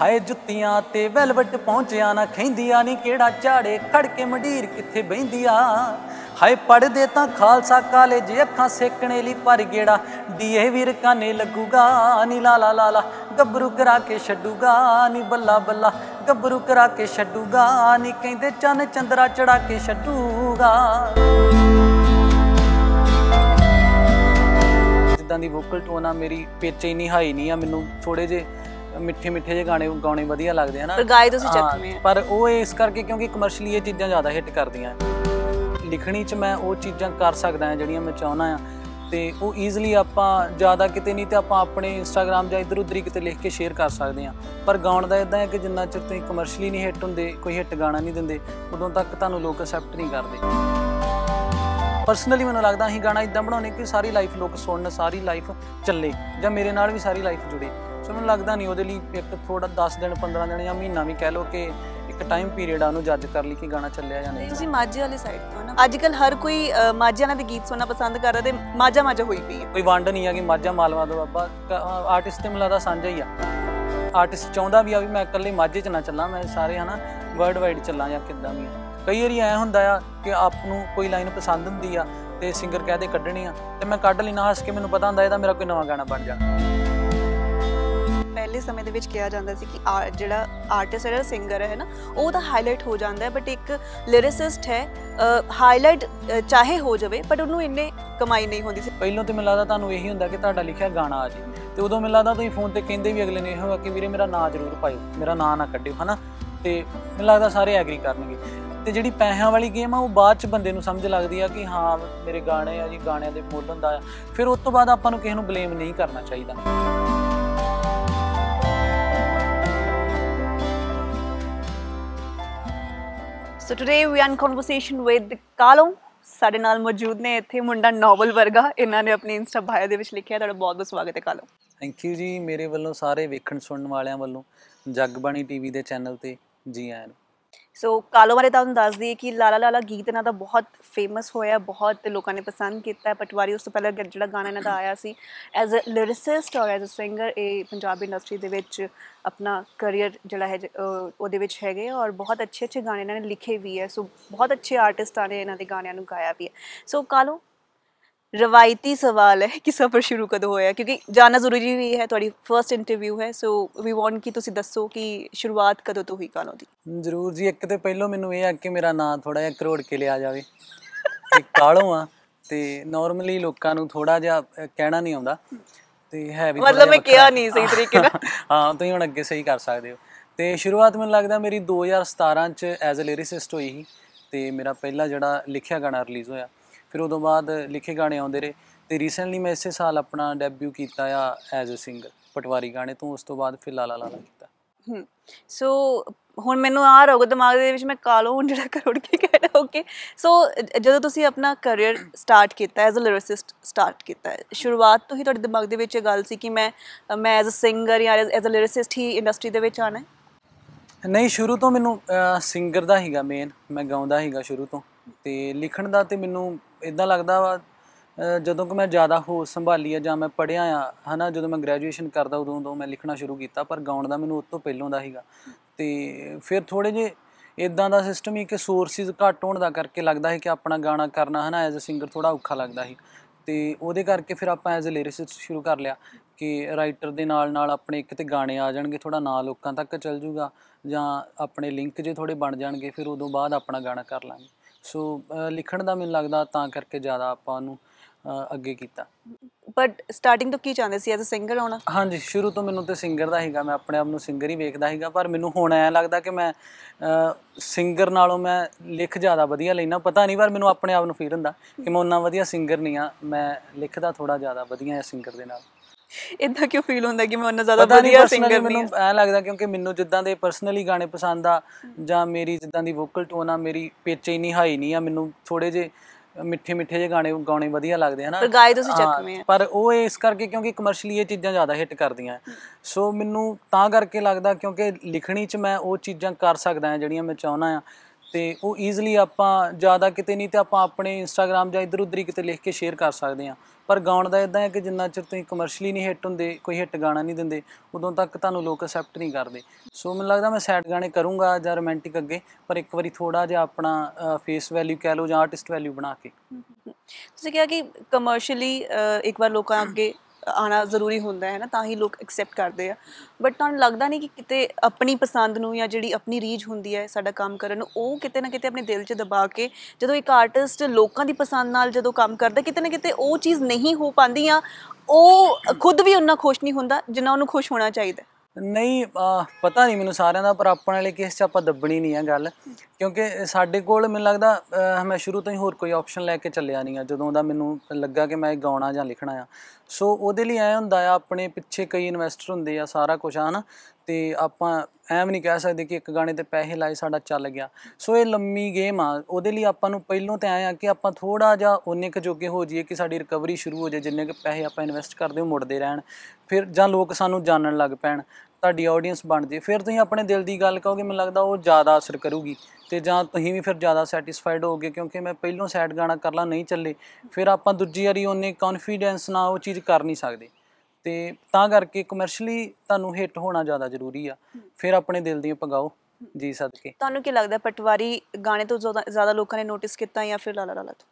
ਹਾਏ ਜੁੱਤੀਆਂ ਤੇ ਵੈਲਵਟ ਪਹੁੰਚਿਆ ਨਾ ਖੈਂਦੀਆਂ ਨਹੀਂ ਕਿਹੜਾ ਝਾੜੇ ਖੜ ਕੇ ਮੰਡੀਰ ਕਿੱਥੇ ਬੈਂਦੀਆਂ ਹਾਏ ਪੜਦੇ ਤਾਂ ਖਾਲਸਾ ਕਾਲੇ ਜੇ ਅੱਖਾਂ ਸੇਕਣੇ ਲਈ ਪਰ ਗੇੜਾ ਡੀਏ ਵੀਰ ਕਾਨੇ ਲੱਗੂਗਾ ਨੀ ਲਾ ਲਾ ਲਾ ਗੱਬਰੂ ਗੱਭਰੂ ਕਰਾ ਕੇ ਛੱਡੂਗਾ ਨੀ ਬੱਲਾ ਬੱਲਾ ਗੱਭਰੂ ਕਰਾ ਕੇ ਛੱਡੂਗਾ ਨੀ ਕਹਿੰਦੇ ਚੰਨ ਚੰਦਰਾ ਚੜਾ ਕੇ ਛੱਡੂਗਾ ਇਦਾਂ ਦੀ ਵੋਕਲ ਟੋਨ ਆ ਮੇਰੀ ਪਿੱਚ ਇਨੀ ਹਾਈ ਨਹੀਂ ਆ ਮੈਨੂੰ ਥੋੜੇ ਜੇ ਮਿੱਠੇ ਮਿੱਠੇ ਜੇ ਗਾਣੇ ਗਾਉਣੇ ਵਧੀਆ ਲੱਗਦੇ ਹਨ ਪਰ ਗਾਏ ਤੁਸੀਂ ਚੱਕਵੇਂ ਪਰ ਉਹ ਇਸ ਕਰਕੇ ਕਿਉਂਕਿ ਕਮਰਸ਼ੀਅਲੀ ਇਹ ਚੀਜ਼ਾਂ ਜ਼ਿਆਦਾ ਹਿੱਟ ਕਰਦੀਆਂ ਲਿਖਣੀ 'ਚ ਮੈਂ ਉਹ ਚੀਜ਼ਾਂ ਕਰ ਸਕਦਾ ਜਿਹੜੀਆਂ ਮੈਂ ਚਾਹੁੰਦਾ ਆ ਤੇ ਉਹ ਈਜ਼ੀਲੀ ਆਪਾਂ ਜ਼ਿਆਦਾ ਕਿਤੇ ਨਹੀਂ ਤੇ ਆਪਾਂ ਆਪਣੇ ਇੰਸਟਾਗ੍ਰam ਜਾਂ ਇਧਰ ਉਧਰ ਹੀ ਕਿਤੇ ਲਿਖ ਕੇ ਸ਼ੇਅਰ ਕਰ ਸਕਦੇ ਆ ਪਰ ਗਾਉਣ ਦਾ ਇਦਾਂ ਹੈ ਕਿ ਜਿੰਨਾ ਚਿਰ ਤੁਸੀਂ ਕਮਰਸ਼ੀਅਲੀ ਨਹੀਂ ਹਿੱਟ ਹੁੰਦੇ ਕੋਈ ਹਿੱਟ ਗਾਣਾ ਨਹੀਂ ਦਿੰਦੇ ਉਦੋਂ ਤੱਕ ਤੁਹਾਨੂੰ ਲੋਕ ਅਸੈਪਟ ਨਹੀਂ ਕਰਦੇ ਪਰਸਨਲੀ ਮੈਨੂੰ ਲੱਗਦਾ ਅਸੀਂ ਗਾਣਾ ਇਦਾਂ ਬਣਾਉਣੇ ਕਿ ਸਾਰੀ ਲਾਈਫ ਲੋਕ ਸੁਣਨ ਸਾਰੀ ਲਾਈਫ ਚੱਲੇ ਜਾਂ ਮੇਰੇ ਨਾਲ ਵੀ ਸਾਰੀ ਲਾਈਫ ਜੁੜੇ ਸੋ ਮੈਨੂੰ ਲੱਗਦਾ ਨਹੀਂ ਉਹਦੇ ਲਈ ਇੱਕ ਥੋੜਾ 10 ਦਿਨ 15 ਦਿਨ ਜਾਂ ਮਹੀਨਾ ਵੀ ਕਹਿ ਲੋ ਕਿ ਇੱਕ ਟਾਈਮ ਪੀਰੀਅਡ ਆ ਉਹਨੂੰ ਜੱਜ ਕਰ ਲਈ ਕਿ ਗਾਣਾ ਚੱਲਿਆ ਜਾਂ ਨਹੀਂ ਤੁਸੀਂ ਮਾਝੇ ਵਾਲੇ ਸਾਈਡ ਤੋਂ ਨਾ ਅੱਜ ਕੱਲ ਹਰ ਕੋਈ ਮਾਝਿਆਂ ਦੇ ਗੀਤ ਸੁਣਨਾ ਪਸੰਦ ਕਰ ਰਿਹਾ ਤੇ ਮਾਝਾ ਮਾਝਾ ਹੋਈ ਪਈ ਕੋਈ ਵੰਡ ਨਹੀਂ ਆ ਕਿ ਮਾਝਾ ਮਾਲਵਾ ਦਾ ਬਾਬਾ ਆਰਟਿਸਟ ਤੇ ਮਿਲਦਾ ਸਾਂਝਾ ਹੀ ਆ ਆਰਟਿਸਟ ਚਾਹੁੰਦਾ ਵੀ ਆ ਵੀ ਮੈਂ ਇਕੱਲੇ ਮਾਝੇ 'ਚ ਨਾ ਚੱਲਾਂ ਮੈਂ ਸਾਰੇ ਹਨਾ ਵਰਲਡ ਵਾਈਡ ਚੱਲਾਂ ਜਾਂ ਕਿੱਦਾਂ ਵੀ ਕਈ ਵਾਰੀ ਐ ਹੁੰਦਾ ਆ ਕਿ ਆਪ ਨੂੰ ਕੋਈ ਲਾਈਨ ਪਸੰਦ ਹੁੰਦੀ ਆ ਤੇ ਸਿੰਗਰ ਕਹਦੇ ਕੱਢਣੀ ਆ ਤੇ ਮੈਂ ਕੱਢ ਨਾ ਹੱਸ ਕੇ ਮੈਨੂੰ ਪਤਾ ਹੁੰਦਾ ਇਹਦਾ ਮੇਰਾ ਕੋਈ ਨਵਾਂ ਗਾਣਾ ਬਣ ਜਾਣਾ ਪਹਿਲੇ ਸਮੇਂ ਦੇ ਵਿੱਚ ਕਿਹਾ ਜਾਂਦਾ ਸੀ ਕਿ ਜਿਹੜਾ ਆਰਟਿਸਟ ਹੈ ਜਾਂ ਸਿੰਗਰ ਹੈ ਨਾ ਉਹ ਤਾਂ ਹਾਈਲਾਈਟ ਹੋ ਜਾਂਦਾ ਹੈ ਬਟ ਇੱਕ ਲਿਰਿਸਿਸਟ ਹੈ ਹਾਈਲਾਈਟ ਚਾਹੇ ਹੋ ਜਾਵੇ ਬਟ ਉਹਨੂੰ ਇੰਨੇ ਕਮਾਈ ਨਹੀਂ ਹੁੰਦੀ ਸੀ ਪਹਿਲਾਂ ਤੇ ਮਿਲਦਾ ਤੁਹਾਨੂੰ ਇਹੀ ਹੁੰਦਾ ਕਿ ਤੁਹਾਡਾ ਲਿਖਿਆ ਗਾਣਾ ਆ ਜੀ ਤੇ ਉਦੋਂ ਮਿਲਦਾ ਤੁਸੀਂ ਫੋਨ ਤੇ ਕਹਿੰਦੇ ਵੀ ਅਗਲੇ ਨੇ ਹੋਗਾ ਕਿ ਵੀਰੇ ਮੇਰਾ ਨਾਂ ਜ਼ਰੂਰ ਪਾਇਓ ਮੇਰਾ ਨਾਂ ਨਾ ਕੱਢਿਓ ਹਨਾ ਤੇ ਮੈਨੂੰ ਲੱਗਦਾ ਸਾਰੇ ਐਗਰੀ ਕਰਨਗੇ ਤੇ ਜਿਹੜੀ ਪੈਸਿਆਂ ਵਾਲੀ ਗੇਮ ਆ ਉਹ ਬਾਅਦ ਚ ਬੰਦੇ ਨੂੰ ਸਮਝ ਲੱਗਦੀ ਆ ਕਿ ਹਾਂ ਮੇਰੇ ਗਾਣੇ ਆ ਜੀ ਗਾਣਿਆਂ ਦੇ ਮੁੱਲ ਹੁੰਦਾ ਆ ਫਿਰ ਉਸ ਤੋਂ ਬਾਅਦ ਆਪਾਂ ਨੂੰ ਕਿਸੇ ਨੂੰ ਬਲੇਮ ਨਹੀਂ ਕਰਨਾ ਚਾਹੀਦਾ so today we on conversation with Kaalo ਸਾਡੇ ਨਾਲ ਮੌਜੂਦ ਨੇ ਇੱਥੇ ਮੁੰਡਾ ਨੋਵਲ ਵਰਗਾ ਇਹਨਾਂ ਨੇ ਆਪਣੀ ਇੰਸਟਾ ਬਾਇਓ ਦੇ ਵਿੱਚ ਲਿਖਿਆ ਤੁਹਾਡਾ ਬਹੁਤ ਬਹੁਤ ਸਵਾਗਤ ਹੈ ਕਾਲੋ ਥੈਂਕ ਯੂ ਜੀ ਮੇਰੇ ਵੱਲੋਂ ਸਾਰੇ ਵੇਖਣ ਸੁਣਨ ਵਾਲਿਆਂ ਵੱਲੋਂ ਜਗਬਾਣੀ ਟੀਵੀ ਦੇ ਚੈਨਲ ਤੇ ਜੀ ਆਇਆਂ ਨੂੰ ਸੋ ਕਾਲੋ ਬਾਰੇ ਤੁਹਾਨੂੰ ਦੱਸ ਦਈਏ ਕਿ ਲਾਲਾ ਲਾਲਾ ਗੀਤ ਇਹਨਾਂ ਦਾ ਬਹੁਤ ਫੇਮਸ ਹੋਇਆ ਬਹੁਤ ਲੋਕਾਂ ਨੇ ਪਸੰਦ ਕੀਤਾ ਪਟਵਾਰੀ ਉਸ ਤੋਂ ਪਹਿਲਾਂ ਜਿਹੜਾ ਗਾਣਾ ਇਹਨਾਂ ਦਾ ਆਇਆ ਸੀ ਐਜ਼ ਅ ਲਿਰਿਸਿਸਟ ਔਰ ਐਜ਼ ਅ ਸਿੰਗਰ ਇਹ ਪੰਜਾਬੀ ਇੰਡਸਟਰੀ ਦੇ ਵਿੱਚ ਆਪਣਾ ਕੈਰੀਅਰ ਜਿਹੜਾ ਹੈ ਉਹਦੇ ਵਿੱਚ ਹੈਗੇ ਔਰ ਬਹੁਤ ਅੱਛੇ ਅੱਛੇ ਗਾਣੇ ਇਹਨਾਂ ਨੇ ਲਿਖੇ ਵੀ ਹੈ ਸੋ ਬਹੁਤ ਅੱਛੇ ਆਰਟਿਸਟਾਂ ਨੇ ਇਹਨਾਂ ਦੇ ਗਾਣਿਆਂ ਨੂੰ ਗਾਇਆ ਵੀ ਹੈ ਸੋ ਕਾਲੋ ਰਵਾਇਤੀ ਸਵਾਲ ਹੈ ਕਿ ਸਫ਼ਰ ਸ਼ੁਰੂ ਕਦੋਂ ਹੋਇਆ ਕਿਉਂਕਿ ਜਾਣਾ ਜ਼ਰੂਰੀ ਵੀ ਹੈ ਤੁਹਾਡੀ ਫਰਸਟ ਇੰਟਰਵਿਊ ਹੈ ਸੋ ਵੀ ਵਾਂਟ ਕਿ ਤੁਸੀਂ ਦੱਸੋ ਕਿ ਸ਼ੁਰੂਆਤ ਕਦੋਂ ਤੋਂ ਹੋਈ ਕਾਨੋ ਦੀ ਜ਼ਰੂਰ ਜੀ ਇੱਕ ਤੇ ਪਹਿਲਾਂ ਮੈਨੂੰ ਇਹ ਆ ਕਿ ਮੇਰਾ ਨਾਂ ਥੋੜਾ ਜਿਹਾ ਕਰੋੜ ਕੇ ਲਿਆ ਜਾਵੇ ਇੱਕ ਕਾਲੋ ਆ ਤੇ ਨਾਰਮਲੀ ਲੋਕਾਂ ਨੂੰ ਥੋੜਾ ਜਿਹਾ ਕਹਿਣਾ ਨਹੀਂ ਆਉਂਦਾ ਤੇ ਹੈ ਵੀ ਮਤਲਬ ਮੈਂ ਕਿਹਾ ਨਹੀਂ ਸਹੀ ਤਰੀਕੇ ਨਾਲ ਹਾਂ ਤੁਸੀਂ ਹੁਣ ਅੱਗੇ ਸਹੀ ਕਰ ਸਕਦੇ ਹੋ ਤੇ ਸ਼ੁਰੂਆਤ ਮੈਨੂੰ ਲੱਗਦਾ ਮੇਰੀ 2017 ਚ ਐਜ਼ ਅ ਲਿਰਿਸਟ ਹੋਈ ਸੀ ਤੇ ਮੇਰਾ ਪਹਿਲਾ ਜਿਹੜਾ ਲਿਖਿਆ ਗਾਣਾ ਰਿਲੀਜ਼ ਹੋਇਆ ਫਿਰ ਉਦੋਂ ਬਾਅਦ ਲਿਖੇ ਗਾਣੇ ਆਉਂਦੇ ਰਹੇ ਤੇ ਰੀਸੈਂਟਲੀ ਮੈਂ ਇਸੇ ਸਾਲ ਆਪਣਾ ਡੈਬਿਊ ਕੀਤਾ ਆ ਐਜ਼ ਅ ਸਿੰਗਰ ਪਟਵਾਰੀ ਗਾਣੇ ਤੋਂ ਉਸ ਤੋਂ ਬਾਅਦ ਫਿਰ ਲਾਲਾ ਲਾਲਾ ਕੀਤਾ ਹੂੰ ਸੋ ਹੁਣ ਮੈਨੂੰ ਆ ਰੋਗ ਦਿਮਾਗ ਦੇ ਵਿੱਚ ਮੈਂ ਕਾਲੋ ਹੁਣ ਜਿਹੜਾ ਕਰੋੜ ਕੀ ਕਹਿਣਾ ਓਕੇ ਸੋ ਜਦੋਂ ਤੁਸੀਂ ਆਪਣਾ ਕੈਰੀਅਰ ਸਟਾਰਟ ਕੀਤਾ ਐਜ਼ ਅ ਲਿਰਿਸਟ ਸਟਾਰਟ ਕੀਤਾ ਸ਼ੁਰੂਆਤ ਤੋਂ ਹੀ ਤੁਹਾਡੇ ਦਿਮਾਗ ਦੇ ਵਿੱਚ ਇਹ ਗੱਲ ਸੀ ਕਿ ਮੈਂ ਮੈਂ ਐਜ਼ ਅ ਸਿੰਗਰ ਜਾਂ ਐਜ਼ ਅ ਲਿਰਿਸਟ ਹੀ ਇੰਡਸਟਰੀ ਦੇ ਵਿੱਚ ਆਣਾ ਹੈ ਨਹੀਂ ਸ਼ੁਰੂ ਤੋਂ ਮੈਨੂੰ ਸਿੰਗਰ ਦਾ ਹੀਗਾ ਮੇਨ ਮੈਂ ਗਾਉਂਦਾ ਹੀਗਾ ਸ਼ੁਰੂ ਤੋਂ ਤੇ ਲਿਖਣ ਦਾ ਤੇ ਮੈਨੂੰ ਇਦਾਂ ਲੱਗਦਾ ਵਾ ਜਦੋਂ ਕਿ ਮੈਂ ਜ਼ਿਆਦਾ ਹੋ ਸੰਭਾਲੀ ਆ ਜਾਂ ਮੈਂ ਪੜਿਆ ਆ ਹਨਾ ਜਦੋਂ ਮੈਂ ਗ੍ਰੈਜੂਏਸ਼ਨ ਕਰਦਾ ਉਦੋਂ ਤੋਂ ਮੈਂ ਲਿਖਣਾ ਸ਼ੁਰੂ ਕੀਤਾ ਪਰ ਗਾਉਣ ਦਾ ਮੈਨੂੰ ਉਸ ਤੋਂ ਪਹਿਲਾਂ ਦਾ ਹੀਗਾ ਤੇ ਫਿਰ ਥੋੜੇ ਜੇ ਇਦਾਂ ਦਾ ਸਿਸਟਮ ਹੀ ਕਿ ਸੋਰਸਿਸ ਘੱਟ ਹੋਣ ਦਾ ਕਰਕੇ ਲੱਗਦਾ ਹੈ ਕਿ ਆਪਣਾ ਗਾਣਾ ਕਰਨਾ ਹਨਾ ਐਜ਼ ਅ ਸਿੰਗਰ ਥੋੜਾ ਔਖਾ ਲੱਗਦਾ ਸੀ ਤੇ ਉਹਦੇ ਕਰਕੇ ਫਿਰ ਆਪਾਂ ਐਜ਼ ਅ ਲਿਰਿਸਟ ਸ਼ੁਰੂ ਕਰ ਲਿਆ ਕਿ ਰਾਈਟਰ ਦੇ ਨਾਲ ਨਾਲ ਆਪਣੇ ਇੱਕ ਤੇ ਗਾਣੇ ਆ ਜਾਣਗੇ ਥੋੜਾ ਨਾਂ ਲੋਕਾਂ ਤੱਕ ਚੱਲ ਜਾਊਗਾ ਜਾਂ ਆਪਣੇ ਲਿੰਕ ਜੇ ਥੋੜੇ ਬਣ ਜਾਣਗੇ ਫਿਰ ਉਦੋਂ ਬਾਅਦ ਆਪਣਾ ਗਾਣਾ ਕਰ ਲਾਂਗੇ ਸੋ ਲਿਖਣ ਦਾ ਮੈਨੂੰ ਲੱਗਦਾ ਤਾਂ ਕਰਕੇ ਜ਼ਿਆਦਾ ਆਪਾਂ ਨੂੰ ਅੱਗੇ ਕੀਤਾ ਬਟ ਸਟਾਰਟਿੰਗ ਤੋਂ ਕੀ ਚਾਹੁੰਦੇ ਸੀ ਐਜ਼ ਅ ਸਿੰਗਰ ਹੋਣਾ ਹਾਂਜੀ ਸ਼ੁਰੂ ਤੋਂ ਮੈਨੂੰ ਤੇ ਸਿੰਗਰ ਦਾ ਹੀਗਾ ਮੈਂ ਆਪਣੇ ਆਪ ਨੂੰ ਸਿੰਗਰ ਹੀ ਵੇਖਦਾ ਹੀਗਾ ਪਰ ਮੈਨੂੰ ਹੁਣ ਐ ਲੱਗਦਾ ਕਿ ਮੈਂ ਸਿੰਗਰ ਨਾਲੋਂ ਮੈਂ ਲਿਖ ਜ਼ਿਆਦਾ ਵਧੀਆ ਲੈਣਾ ਪਤਾ ਨਹੀਂ ਪਰ ਮੈਨੂੰ ਆਪਣੇ ਆਪ ਨੂੰ ਫੀਲ ਹੁੰਦਾ ਕਿ ਮੈਂ ਉਹਨਾਂ ਵਧੀਆ ਸਿੰਗਰ ਨਹੀਂ ਆ ਮੈਂ ਲਿਖਦਾ ਥੋੜਾ ਜ਼ਿਆਦਾ ਵਧੀਆ ਐ ਸਿੰਗਰ ਦੇ ਨਾਲ ਇਦਾਂ ਕਿਉਂ ਫੀਲ ਹੁੰਦਾ ਕਿ ਮੈਂ ਉਹਨਾਂ ਜ਼ਿਆਦਾ ਵਧੀਆ ਸਿੰਗਰ ਨਹੀਂ ਮੈਨੂੰ ਐ ਲੱਗਦਾ ਕਿਉਂਕਿ ਮੈਨੂੰ ਜਿੱਦਾਂ ਦੇ ਪਰਸਨਲੀ ਗਾਣੇ ਪਸੰਦ ਆ ਜਾਂ ਮੇਰੀ ਜਿੱਦਾਂ ਦੀ ਵੋਕਲ ਟੋਨ ਆ ਮੇਰੀ ਪਿੱਚ ਇੰਨੀ ਹਾਈ ਨਹੀਂ ਆ ਮੈਨੂੰ ਥੋੜੇ ਜੇ ਮਿੱਠੇ ਮਿੱਠੇ ਜੇ ਗਾਣੇ ਗਾਉਣੇ ਵਧੀਆ ਲੱਗਦੇ ਹਨ ਪਰ ਗਾਏ ਤੁਸੀਂ ਚੱਕਵੇਂ ਆ ਪਰ ਉਹ ਇਸ ਕਰਕੇ ਕਿਉਂਕਿ ਕਮਰਸ਼ੀਅਲੀ ਇਹ ਚੀਜ਼ਾਂ ਜ਼ਿਆਦਾ ਹਿੱਟ ਕਰਦੀਆਂ ਸੋ ਮੈਨੂੰ ਤਾਂ ਕਰਕੇ ਲੱਗਦਾ ਕਿਉਂਕਿ ਲਿਖਣੀ 'ਚ ਮੈਂ ਉਹ ਚੀਜ਼ਾਂ ਕਰ ਸਕਦਾ ਜਿਹੜੀਆਂ ਮੈਂ ਚਾਹੁੰਦਾ ਆ ਤੇ ਉਹ इजीली ਆਪਾਂ ਜ਼ਿਆਦਾ ਕਿਤੇ ਨਹੀਂ ਤੇ ਆਪਾਂ ਆਪਣੇ ਇੰਸਟਾਗ੍ਰam ਜਾਂ ਇਧਰ ਉਧਰ ਹੀ ਕਿਤੇ ਲਿਖ ਕੇ ਸ਼ੇਅਰ ਕਰ ਸਕਦੇ ਆ ਪਰ ਗਾਉਣ ਦਾ ਇਦਾਂ ਹੈ ਕਿ ਜਿੰਨਾ ਚਿਰ ਤੁਸੀਂ ਕਮਰਸ਼ੀਅਲੀ ਨਹੀਂ ਹਿੱਟ ਹੁੰਦੇ ਕੋਈ ਹਿੱਟ ਗਾਣਾ ਨਹੀਂ ਦਿੰਦੇ ਉਦੋਂ ਤੱਕ ਤੁਹਾਨੂੰ ਲੋਕ ਅਸੈਪਟ ਨਹੀਂ ਕਰਦੇ ਸੋ ਮੈਨੂੰ ਲੱਗਦਾ ਮੈਂ ਸੈਡ ਗਾਣੇ ਕਰੂੰਗਾ ਜਾਂ ਰੋਮਾਂਟਿਕ ਅੱਗੇ ਪਰ ਇੱਕ ਵਾਰੀ ਥੋੜਾ ਜਿਹਾ ਆਪਣਾ ਫੇਸ ਵੈਲਿਊ ਕਹਿ ਲਓ ਜਾਂ ਆਰਟਿਸਟ ਵੈਲਿਊ ਬਣਾ ਕੇ ਤੁਸੀਂ ਕਿਹਾ ਕਿ ਕਮਰਸ਼ੀਅਲੀ ਇੱਕ ਵਾਰ ਲੋਕਾਂ ਅੱਗੇ ਆਣਾ ਜ਼ਰੂਰੀ ਹੁੰਦਾ ਹੈ ਨਾ ਤਾਂ ਹੀ ਲੋਕ ਐਕਸੈਪਟ ਕਰਦੇ ਆ ਬਟ ਤੁਹਾਨੂੰ ਲੱਗਦਾ ਨਹੀਂ ਕਿ ਕਿਤੇ ਆਪਣੀ ਪਸੰਦ ਨੂੰ ਜਾਂ ਜਿਹੜੀ ਆਪਣੀ ਰੀਜ ਹੁੰਦੀ ਹੈ ਸਾਡਾ ਕੰਮ ਕਰਨ ਨੂੰ ਉਹ ਕਿਤੇ ਨਾ ਕਿਤੇ ਆਪਣੇ ਦਿਲ 'ਚ ਦਬਾ ਕੇ ਜਦੋਂ ਇੱਕ ਆਰਟਿਸਟ ਲੋਕਾਂ ਦੀ ਪਸੰਦ ਨਾਲ ਜਦੋਂ ਕੰਮ ਕਰਦਾ ਕਿਤੇ ਨਾ ਕਿਤੇ ਉਹ ਚੀਜ਼ ਨਹੀਂ ਹੋ ਪਾਉਂਦੀ ਆ ਉਹ ਖੁਦ ਵੀ ਉਹਨਾਂ ਖੁਸ਼ ਨਹੀਂ ਹੁੰਦਾ ਜਿੰਨਾ ਉਹਨੂੰ ਖੁਸ਼ ਹੋਣਾ ਚਾਹੀਦਾ ਨਹੀਂ ਪਤਾ ਨਹੀਂ ਮੈਨੂੰ ਸਾਰਿਆਂ ਦਾ ਪਰ ਆਪਣੇ ਲਈ ਕਿਸ 'ਚ ਆਪਾਂ ਦੱਬਣੀ ਨਹੀਂ ਆ ਗੱਲ ਕਿਉਂਕਿ ਸਾਡੇ ਕੋਲ ਮੈਨੂੰ ਲੱਗਦਾ ਮੈਂ ਸ਼ੁਰੂ ਤੋਂ ਹੀ ਹੋਰ ਕੋਈ ਆਪਸ਼ਨ ਲੈ ਕੇ ਚੱਲਿਆ ਨਹੀਂ ਆ ਜਦੋਂ ਦਾ ਮੈਨੂੰ ਲੱਗਾ ਕਿ ਮੈਂ ਗਾਉਣਾ ਜਾਂ ਲਿਖਣਾ ਆ ਸੋ ਉਹਦੇ ਲਈ ਐ ਹੁੰਦਾ ਆ ਆਪਣੇ ਪਿੱਛੇ ਕਈ ਇਨਵੈਸਟਰ ਹੁੰਦੇ ਆ ਸਾਰਾ ਕੁਝ ਆ ਨਾ ਤੇ ਆਪਾਂ ਐਵੇਂ ਨਹੀਂ ਕਹਿ ਸਕਦੇ ਕਿ ਇੱਕ ਗਾਣੇ ਤੇ ਪੈਸੇ ਲਾਏ ਸਾਡਾ ਚੱਲ ਗਿਆ ਸੋ ਇਹ ਲੰਮੀ ਗੇਮ ਆ ਉਹਦੇ ਲਈ ਆਪਾਂ ਨੂੰ ਪਹਿਲੋਂ ਤੇ ਆਏ ਆ ਕਿ ਆਪਾਂ ਥੋੜਾ ਜਿਹਾ ਉਹਨੇ ਕੁ ਜੋਗੇ ਹੋ ਜਾਈਏ ਕਿ ਸਾਡੀ ਰਿਕਵਰੀ ਸ਼ੁਰੂ ਹੋ ਜਾਏ ਜਿੰਨੇ ਕੁ ਪੈਸੇ ਆਪਾਂ ਇਨਵੈਸਟ ਕਰਦੇ ਹੋ ਮੁੜਦੇ ਰਹਿਣ ਫਿਰ ਜਾਂ ਲੋਕ ਸਾਨੂੰ ਜਾਣਨ ਲੱਗ ਪੈਣ ਤੁਹਾਡੀ ਆਡੀਅנס ਬਣ ਜੇ ਫਿਰ ਤੁਸੀਂ ਆਪਣੇ ਦਿਲ ਦੀ ਗੱਲ ਕਹੋਗੇ ਮੈਨੂੰ ਲੱਗਦਾ ਉਹ ਜ਼ਿਆਦਾ ਅਸਰ ਕਰੂਗੀ ਤੇ ਜਾਂ ਤੁਸੀਂ ਵੀ ਫਿਰ ਜ਼ਿਆਦਾ ਸੈਟੀਸਫਾਈਡ ਹੋਗੇ ਕਿਉਂਕਿ ਮੈਂ ਪਹਿਲੋਂ ਸੈਟ ਗਾਣਾ ਕਰਲਾ ਨਹੀਂ ਚੱਲੇ ਫਿਰ ਆਪਾਂ ਦੂਜੀ ਵਾਰੀ ਉਹਨੇ ਕੌਨਫੀਡੈਂਸ ਨਾਲ ਉਹ ਚੀਜ਼ ਕਰ ਨਹੀਂ ਸਕਦੇ ਤੇ ਤਾਂ ਕਰਕੇ ਕਮਰਸ਼ੀਅਲੀ ਤੁਹਾਨੂੰ ਹਿੱਟ ਹੋਣਾ ਜ਼ਿਆਦਾ ਜ਼ਰੂਰੀ ਆ ਫਿਰ ਆਪਣੇ ਦਿਲ ਦੀਆਂ ਪਗਾਓ ਜੀ ਸਦਕੇ ਤੁਹਾਨੂੰ ਕੀ ਲੱਗਦਾ ਪਟਵਾਰੀ ਗਾਣੇ ਤੋਂ ਜ਼ਿਆਦਾ ਲੋਕਾਂ ਨੇ ਨੋਟਿਸ ਕੀਤਾ ਜਾਂ ਫਿਰ ਲਾਲਾ ਲਾਲਾ ਤੋਂ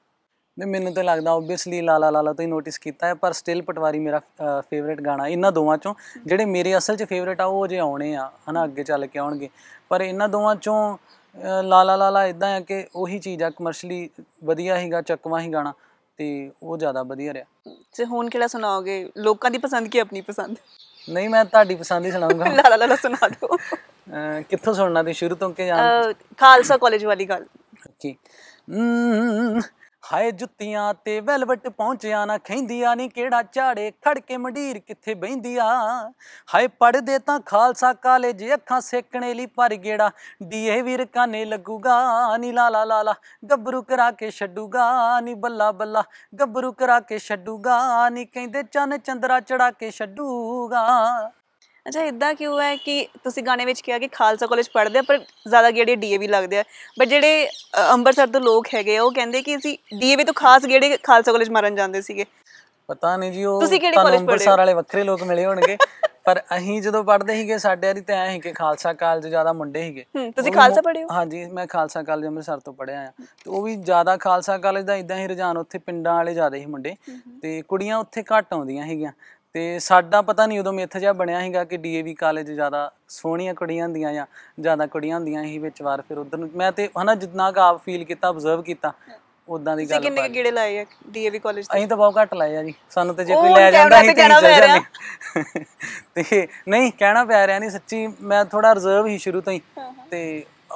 ਨਹੀਂ ਮੈਨੂੰ ਤਾਂ ਲੱਗਦਾ ਆਬਵੀਅਸਲੀ ਲਾਲਾ ਲਾਲਾ ਤੋਂ ਹੀ ਨੋਟਿਸ ਕੀਤਾ ਹੈ ਪਰ ਸਟਿਲ ਪਟਵਾਰੀ ਮੇਰਾ ਫੇਵਰਿਟ ਗਾਣਾ ਇਹਨਾਂ ਦੋਵਾਂ ਚੋਂ ਜਿਹੜੇ ਮੇਰੇ ਅਸਲ 'ਚ ਫੇਵਰਿਟ ਆ ਉਹ ਜੇ ਆਉਣੇ ਆ ਹਨਾ ਅੱਗੇ ਚੱਲ ਕੇ ਆਉਣਗੇ ਪਰ ਇਹਨਾਂ ਦੋਵਾਂ ਚੋਂ ਲਾਲਾ ਲਾਲਾ ਇਦਾਂ ਆ ਕਿ ਉਹੀ ਚੀਜ਼ ਆ ਕਮਰਸ਼ਲੀ ਵਧੀਆ ਹੀਗਾ ਚੱਕਵਾ ਹੀ ਗਾਣਾ ਤੇ ਉਹ ਜ਼ਿਆਦਾ ਵਧੀਆ ਰਿਹਾ ਤੇ ਹੁਣ ਕਿਹੜਾ ਸੁਣਾਓਗੇ ਲੋਕਾਂ ਦੀ ਪਸੰਦ ਕੀ ਆਪਣੀ ਪਸੰਦ ਨਹੀਂ ਮੈਂ ਤੁਹਾਡੀ ਪਸੰਦ ਹੀ ਸੁਣਾਉਂਗਾ ਲਾਲਾ ਲਾਲਾ ਸੁਣਾ ਦਿਓ ਕਿੱਥੋਂ ਸੁਣਨਾ ਤੇ ਸ਼ੁਰੂ ਤੋਂ ਕਿ ਜਾਂ ਖਾਲਸਾ ਕਾਲਜ ਵਾਲੀ ਗੱਲ ਓਕੇ ਹਾਏ ਜੁੱਤੀਆਂ ਤੇ ਵੈਲਵਟ ਪਹੁੰਚਿਆ ਨਾ ਖੈਂਦੀਆਂ ਨਹੀਂ ਕਿਹੜਾ ਝਾੜੇ ਖੜ ਕੇ ਮੰਡੀਰ ਕਿੱਥੇ ਬੈਂਦੀਆਂ ਹਾਏ ਪੜਦੇ ਤਾਂ ਖਾਲਸਾ ਕਾਲਜ ਅੱਖਾਂ ਸੇਕਣੇ ਲਈ ਪਰ ਗੇੜਾ ਡੀਏ ਵੀਰ ਕਾਨੇ ਲੱਗੂਗਾ ਨੀ ਲਾ ਲਾ ਲਾ ਗੱਬਰੂ ਕਰਾ ਕੇ ਛੱਡੂਗਾ ਨੀ ਬੱਲਾ ਬੱਲਾ ਗੱਬਰੂ ਕਰਾ ਕੇ ਛੱਡੂਗਾ ਨੀ ਕਹਿੰਦੇ ਚੰਨ ਚੰਦਰਾ ਚੜਾ ਕੇ ਛੱਡੂਗਾ ਅੱਛਾ ਇਦਾਂ ਕਿਉਂ ਹੈ ਕਿ ਤੁਸੀਂ ਗਾਣੇ ਵਿੱਚ ਕਿਹਾ ਕਿ ਖਾਲਸਾ ਕਾਲਜ ਪੜ੍ਹਦੇ ਆ ਪਰ ਜ਼ਿਆਦਾ ਗੇੜੇ ਡੀਏਵੀ ਲੱਗਦੇ ਆ ਬਟ ਜਿਹੜੇ ਅੰਮ੍ਰਿਤਸਰ ਤੋਂ ਲੋਕ ਹੈਗੇ ਆ ਉਹ ਕਹਿੰਦੇ ਕਿ ਅਸੀਂ ਡੀਏਵੀ ਤੋਂ ਖਾਸ ਗੇੜੇ ਖਾਲਸਾ ਕਾਲਜ ਮਾਰਨ ਜਾਂਦੇ ਸੀਗੇ ਪਤਾ ਨਹੀਂ ਜੀ ਉਹ ਤੁਸੀਂ ਕਿਹੜੇ ਕਾਲਜ ਪੜ੍ਹਦੇ ਹੋ ਵਾਲੇ ਵੱਖਰੇ ਲੋਕ ਮਿਲੇ ਹੋਣਗੇ ਪਰ ਅਸੀਂ ਜਦੋਂ ਪੜ੍ਹਦੇ ਸੀਗੇ ਸਾਡੇ ਵਾਲੀ ਤਾਂ ਐ ਸੀ ਕਿ ਖਾਲਸਾ ਕਾਲਜ ਜ਼ਿਆਦਾ ਮੁੰਡੇ ਸੀਗੇ ਤੁਸੀਂ ਖਾਲਸਾ ਪੜ੍ਹੇ ਹੋ ਹਾਂਜੀ ਮੈਂ ਖਾਲਸਾ ਕਾਲਜ ਅੰਮ੍ਰਿਤਸਰ ਤੋਂ ਪੜ੍ਹਿਆ ਆ ਤੇ ਉਹ ਵੀ ਜ਼ਿਆਦਾ ਖਾਲਸਾ ਕਾਲਜ ਦਾ ਇਦਾਂ ਹੀ ਰੁਝਾਨ ਉੱਥੇ ਪਿੰਡਾਂ ਵਾਲੇ ਜ਼ਿਆਦਾ ਸੀ ਮੁੰਡੇ ਤੇ ਕੁੜੀਆਂ ਉੱਥੇ ਘੱਟ ਆਉਂਦੀਆਂ ਸੀਗੀਆਂ ਤੇ ਸਾਡਾ ਪਤਾ ਨਹੀਂ ਉਦੋਂ ਮੇਥ ਜਿਹਾ ਬਣਿਆ ਸੀਗਾ ਕਿ ਡੀਏਵੀ ਕਾਲਜ ਜ਼ਿਆਦਾ ਸੋਹਣੀਆਂ ਕੁੜੀਆਂ ਹੁੰਦੀਆਂ ਜਾਂ ਜ਼ਿਆਦਾ ਕੁੜੀਆਂ ਹੁੰਦੀਆਂ ਸੀ ਵਿੱਚ ਵਾਰ ਫਿਰ ਉਧਰ ਨੂੰ ਮੈਂ ਤੇ ਹਨਾ ਜਿੰਨਾ ਕਾ ਆਪ ਫੀਲ ਕੀਤਾ ਅਬਜ਼ਰਵ ਕੀਤਾ ਉਦਾਂ ਦੀ ਗੱਲ ਕਿੰਨੇ ਕਿਹੜੇ ਲਾਏ ਆ ਡੀਏਵੀ ਕਾਲਜ ਤੇ ਅਸੀਂ ਤਾਂ ਬਹੁਤ ਘੱਟ ਲਾਏ ਆ ਜੀ ਸਾਨੂੰ ਤੇ ਜੇ ਕੋਈ ਲੈ ਜਾਂਦਾ ਸੀ ਤੇ ਤੇ ਨਹੀਂ ਕਹਿਣਾ ਪਿਆ ਰਿਹਾ ਨਹੀਂ ਸੱਚੀ ਮੈਂ ਥੋੜਾ ਰਿਜ਼ਰਵ ਹੀ ਸ਼ੁਰੂ ਤੋਂ ਹੀ ਤੇ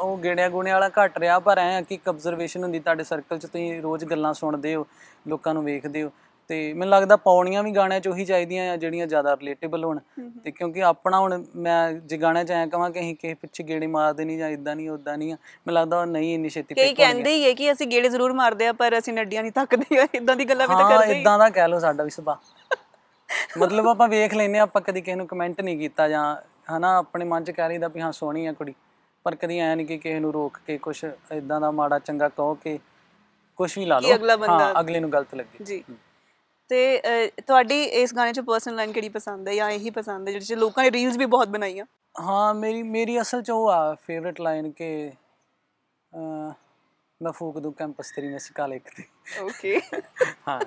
ਉਹ ਗੇੜਿਆ ਗੁਣਿਆ ਵਾਲਾ ਘਟ ਰਿਹਾ ਪਰ ਐ ਕਿ ਇੱਕ ਅਬਜ਼ਰਵੇਸ਼ਨ ਹੁੰਦੀ ਤੁਹਾਡੇ ਸਰਕਲ 'ਚ ਤੁਸੀਂ ਰੋਜ਼ ਗੱਲਾਂ ਸੁਣਦੇ ਹੋ ਲੋਕਾਂ ਨੂੰ ਵੇਖਦੇ ਹੋ ਤੇ ਮੈਨੂੰ ਲੱਗਦਾ ਪੌਣੀਆਂ ਵੀ ਗਾਣਿਆਂ 'ਚ ਉਹੀ ਚਾਹੀਦੀਆਂ ਆ ਜਿਹੜੀਆਂ ਜ਼ਿਆਦਾ ਰਿਲੇਟੇਬਲ ਹੋਣ ਤੇ ਕਿਉਂਕਿ ਆਪਣਾ ਹੁਣ ਮੈਂ ਜੇ ਗਾਣਿਆਂ 'ਚ ਆਇਆ ਕਹਾਂ ਕਿ ਅਸੀਂ ਕਿਸੇ ਪਿੱਛੇ ਗੇੜੇ ਮਾਰਦੇ ਨਹੀਂ ਜਾਂ ਇਦਾਂ ਨਹੀਂ ਉਦਾਂ ਨਹੀਂ ਮੈਨੂੰ ਲੱਗਦਾ ਉਹ ਨਹੀਂ ਇੰਨੀ ਛੇਤੀ ਪੇਪਰ ਕੋਈ ਕਹਿੰਦੇ ਹੀ ਹੈ ਕਿ ਅਸੀਂ ਗੇੜੇ ਜ਼ਰੂਰ ਮਾਰਦੇ ਆ ਪਰ ਅਸੀਂ ਨੱਡੀਆਂ ਨਹੀਂ ਤੱਕਦੇ ਇਦਾਂ ਦੀ ਗੱਲਾਂ ਵੀ ਤਾਂ ਕਰਦੇ ਹਾਂ ਇਦਾਂ ਦਾ ਕਹਿ ਲੋ ਸਾਡਾ ਵੀ ਸੁਭਾਅ ਮਤਲਬ ਆਪਾਂ ਵੇਖ ਲੈਨੇ ਆ ਆਪਾਂ ਕਦੀ ਕਿਸੇ ਨੂੰ ਕਮੈਂਟ ਨਹੀਂ ਕੀਤਾ ਜਾਂ ਹਨਾ ਆਪਣੇ ਮਨ 'ਚ ਕਹਿ ਲਈਦਾ ਵੀ ਹਾਂ ਸੋਹਣੀ ਆ ਕੁੜੀ ਪਰ ਕਦੀ ਆਇਆ ਨਹੀਂ ਕਿ ਕਿਸੇ ਨੂੰ ਰੋਕ ਕੇ ਕੁਝ ਇਦਾਂ ਦਾ ਮਾੜਾ ਚੰਗਾ ਕਹੋ ਕਿ ਕੁਝ ਵੀ ਲਾ ਲਓ ਹਾਂ ਅਗਲੇ ਨੂੰ ਗਲਤ ਲੱਗੇ ਜੀ ਤੇ ਤੁਹਾਡੀ ਇਸ ਗਾਣੇ 'ਚ ਪਰਸਨਲ ਲਾਈਨ ਕਿਹੜੀ ਪਸੰਦ ਹੈ ਜਾਂ ਇਹੀ ਪਸੰਦ ਹੈ ਜਿਹੜੀ ਚ ਲੋਕਾਂ ਨੇ ਰੀਲਸ ਵੀ ਬਹੁਤ ਬਣਾਈਆਂ ਹਾਂ ਮੇਰੀ ਮੇਰੀ ਅਸਲ 'ਚ ਉਹ ਆ ਫੇਵਰਿਟ ਲਾਈਨ ਕਿ ਮੈਂ ਫੂਕ ਦੂ ਕੈਂਪਸ ਤੇਰੀ ਮੈਂ ਸਿਕਾ ਤੇ ਓਕੇ ਹਾਂ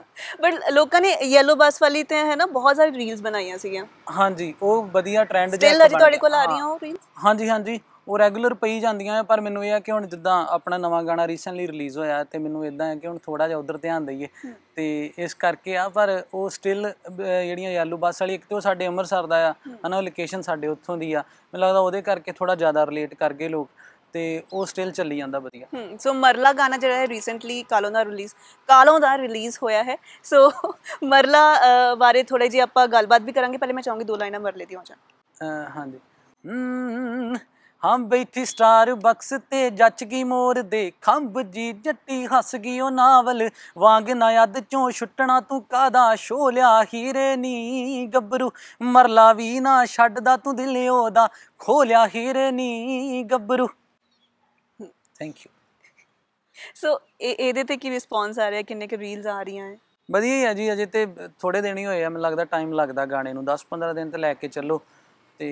ਬਟ ਲੋਕਾਂ ਨੇ ਯੈਲੋ ਬੱਸ ਵਾਲੀ ਤੇ ਹੈ ਨਾ ਬਹੁਤ ਸਾਰੀ ਰੀਲਸ ਬਣਾਈਆਂ ਸੀਗੀਆਂ ਹਾਂਜੀ ਉਹ ਵਧੀਆ ਟ੍ਰੈਂਡ ਜਿਹਾ ਸਟਿਲ ਅਜੇ ਤੁਹਾਡੇ ਕੋਲ ਆ ਰਹੀਆਂ ਉਹ ਰੀਲਸ ਹਾਂਜੀ ਹਾਂਜੀ ਉਹ ਰੈਗੂਲਰ ਪਈ ਜਾਂਦੀਆਂ ਪਰ ਮੈਨੂੰ ਇਹ ਆ ਕਿ ਹੁਣ ਜਿੱਦਾਂ ਆਪਣਾ ਨਵਾਂ ਗਾਣਾ ਰੀਸੈਂਟਲੀ ਰਿਲੀਜ਼ ਹੋਇਆ ਤੇ ਮੈਨੂੰ ਇਦਾਂ ਹੈ ਕਿ ਹੁਣ ਥੋੜਾ ਜਿਹਾ ਉਧਰ ਧਿਆਨ ਦਈਏ ਤੇ ਇਸ ਕਰਕੇ ਆ ਪਰ ਉਹ ਸਟਿਲ ਜਿਹੜੀਆਂ ਯੈਲੋ ਬੱਸ ਵਾਲੀ ਇੱਕ ਤੇ ਉਹ ਸਾਡੇ ਅੰਮ੍ਰਿਤਸਰ ਦਾ ਆ ਹਨਾ ਲੋਕੇਸ਼ਨ ਸਾਡੇ ਉੱਥੋਂ ਦੀ ਆ ਮੈਨੂੰ ਲੱਗਦਾ ਉਹਦੇ ਕਰਕੇ ਥੋੜਾ ਜ਼ਿਆਦਾ ਰਿਲੇਟ ਕਰਗੇ ਲੋਕ ਤੇ ਉਹ ਸਟਿਲ ਚੱਲੀ ਜਾਂਦਾ ਵਧੀਆ ਹੂੰ ਸੋ ਮਰਲਾ ਗਾਣਾ ਜਿਹੜਾ ਹੈ ਰੀਸੈਂਟਲੀ ਕਾਲੋਂ ਦਾ ਰਿਲੀਜ਼ ਕਾਲੋਂ ਦਾ ਰਿਲੀਜ਼ ਹੋਇਆ ਹੈ ਸੋ ਮਰਲਾ ਬਾਰੇ ਥੋੜੇ ਜਿਹਾ ਆਪਾਂ ਗੱਲਬਾਤ ਵੀ ਕਰਾਂਗੇ ਪਹਿਲੇ ਮੈਂ ਚਾਹੂੰਗੀ ਦੋ ਲਾਈਨਾਂ ਮਰਲੇ ਦੀਆਂ ਹੋ ਜਾਣ ਹਾਂਜੀ ਹਮ ਬੈਠੀ ਸਟਾਰ ਬਕਸ ਤੇ ਜੱਚ ਗਈ ਮੋਰ ਦੇ ਖੰਭ ਜੀ ਜੱਟੀ ਹੱਸ ਗਈ ਉਹ ਨਾਵਲ ਵਾਂਗ ਨਾ ਅੱਧ ਚੋਂ ਛੁੱਟਣਾ ਤੂੰ ਕਾਦਾ ਸ਼ੋਲਿਆ ਹੀਰੇ ਨੀ ਗੱਭਰੂ ਮਰਲਾ ਵੀ ਨਾ ਛੱਡਦਾ ਤੂੰ ਦਿਲਿਓ ਦਾ ਖੋਲਿਆ ਹੀਰੇ ਨੀ ਗੱਭਰੂ ਥੈਂਕ ਯੂ ਸੋ ਇਹਦੇ ਤੇ ਕੀ ਰਿਸਪੌਂਸ ਆ ਰਿਹਾ ਕਿੰਨੇ ਕ ਰੀਲਸ ਆ ਰਹੀਆਂ ਹੈ ਵਧੀਆ ਹੀ ਆ ਜੀ ਅਜੇ ਤੇ ਥੋੜੇ ਦਿਨ ਹੀ ਹੋਏ ਆ ਮੈਨੂੰ ਲੱਗਦਾ ਟਾਈਮ ਲੱਗਦਾ ਗਾਣੇ ਨੂੰ 10-15 ਦਿਨ ਤੇ ਲੈ ਕੇ ਚੱਲੋ ਤੇ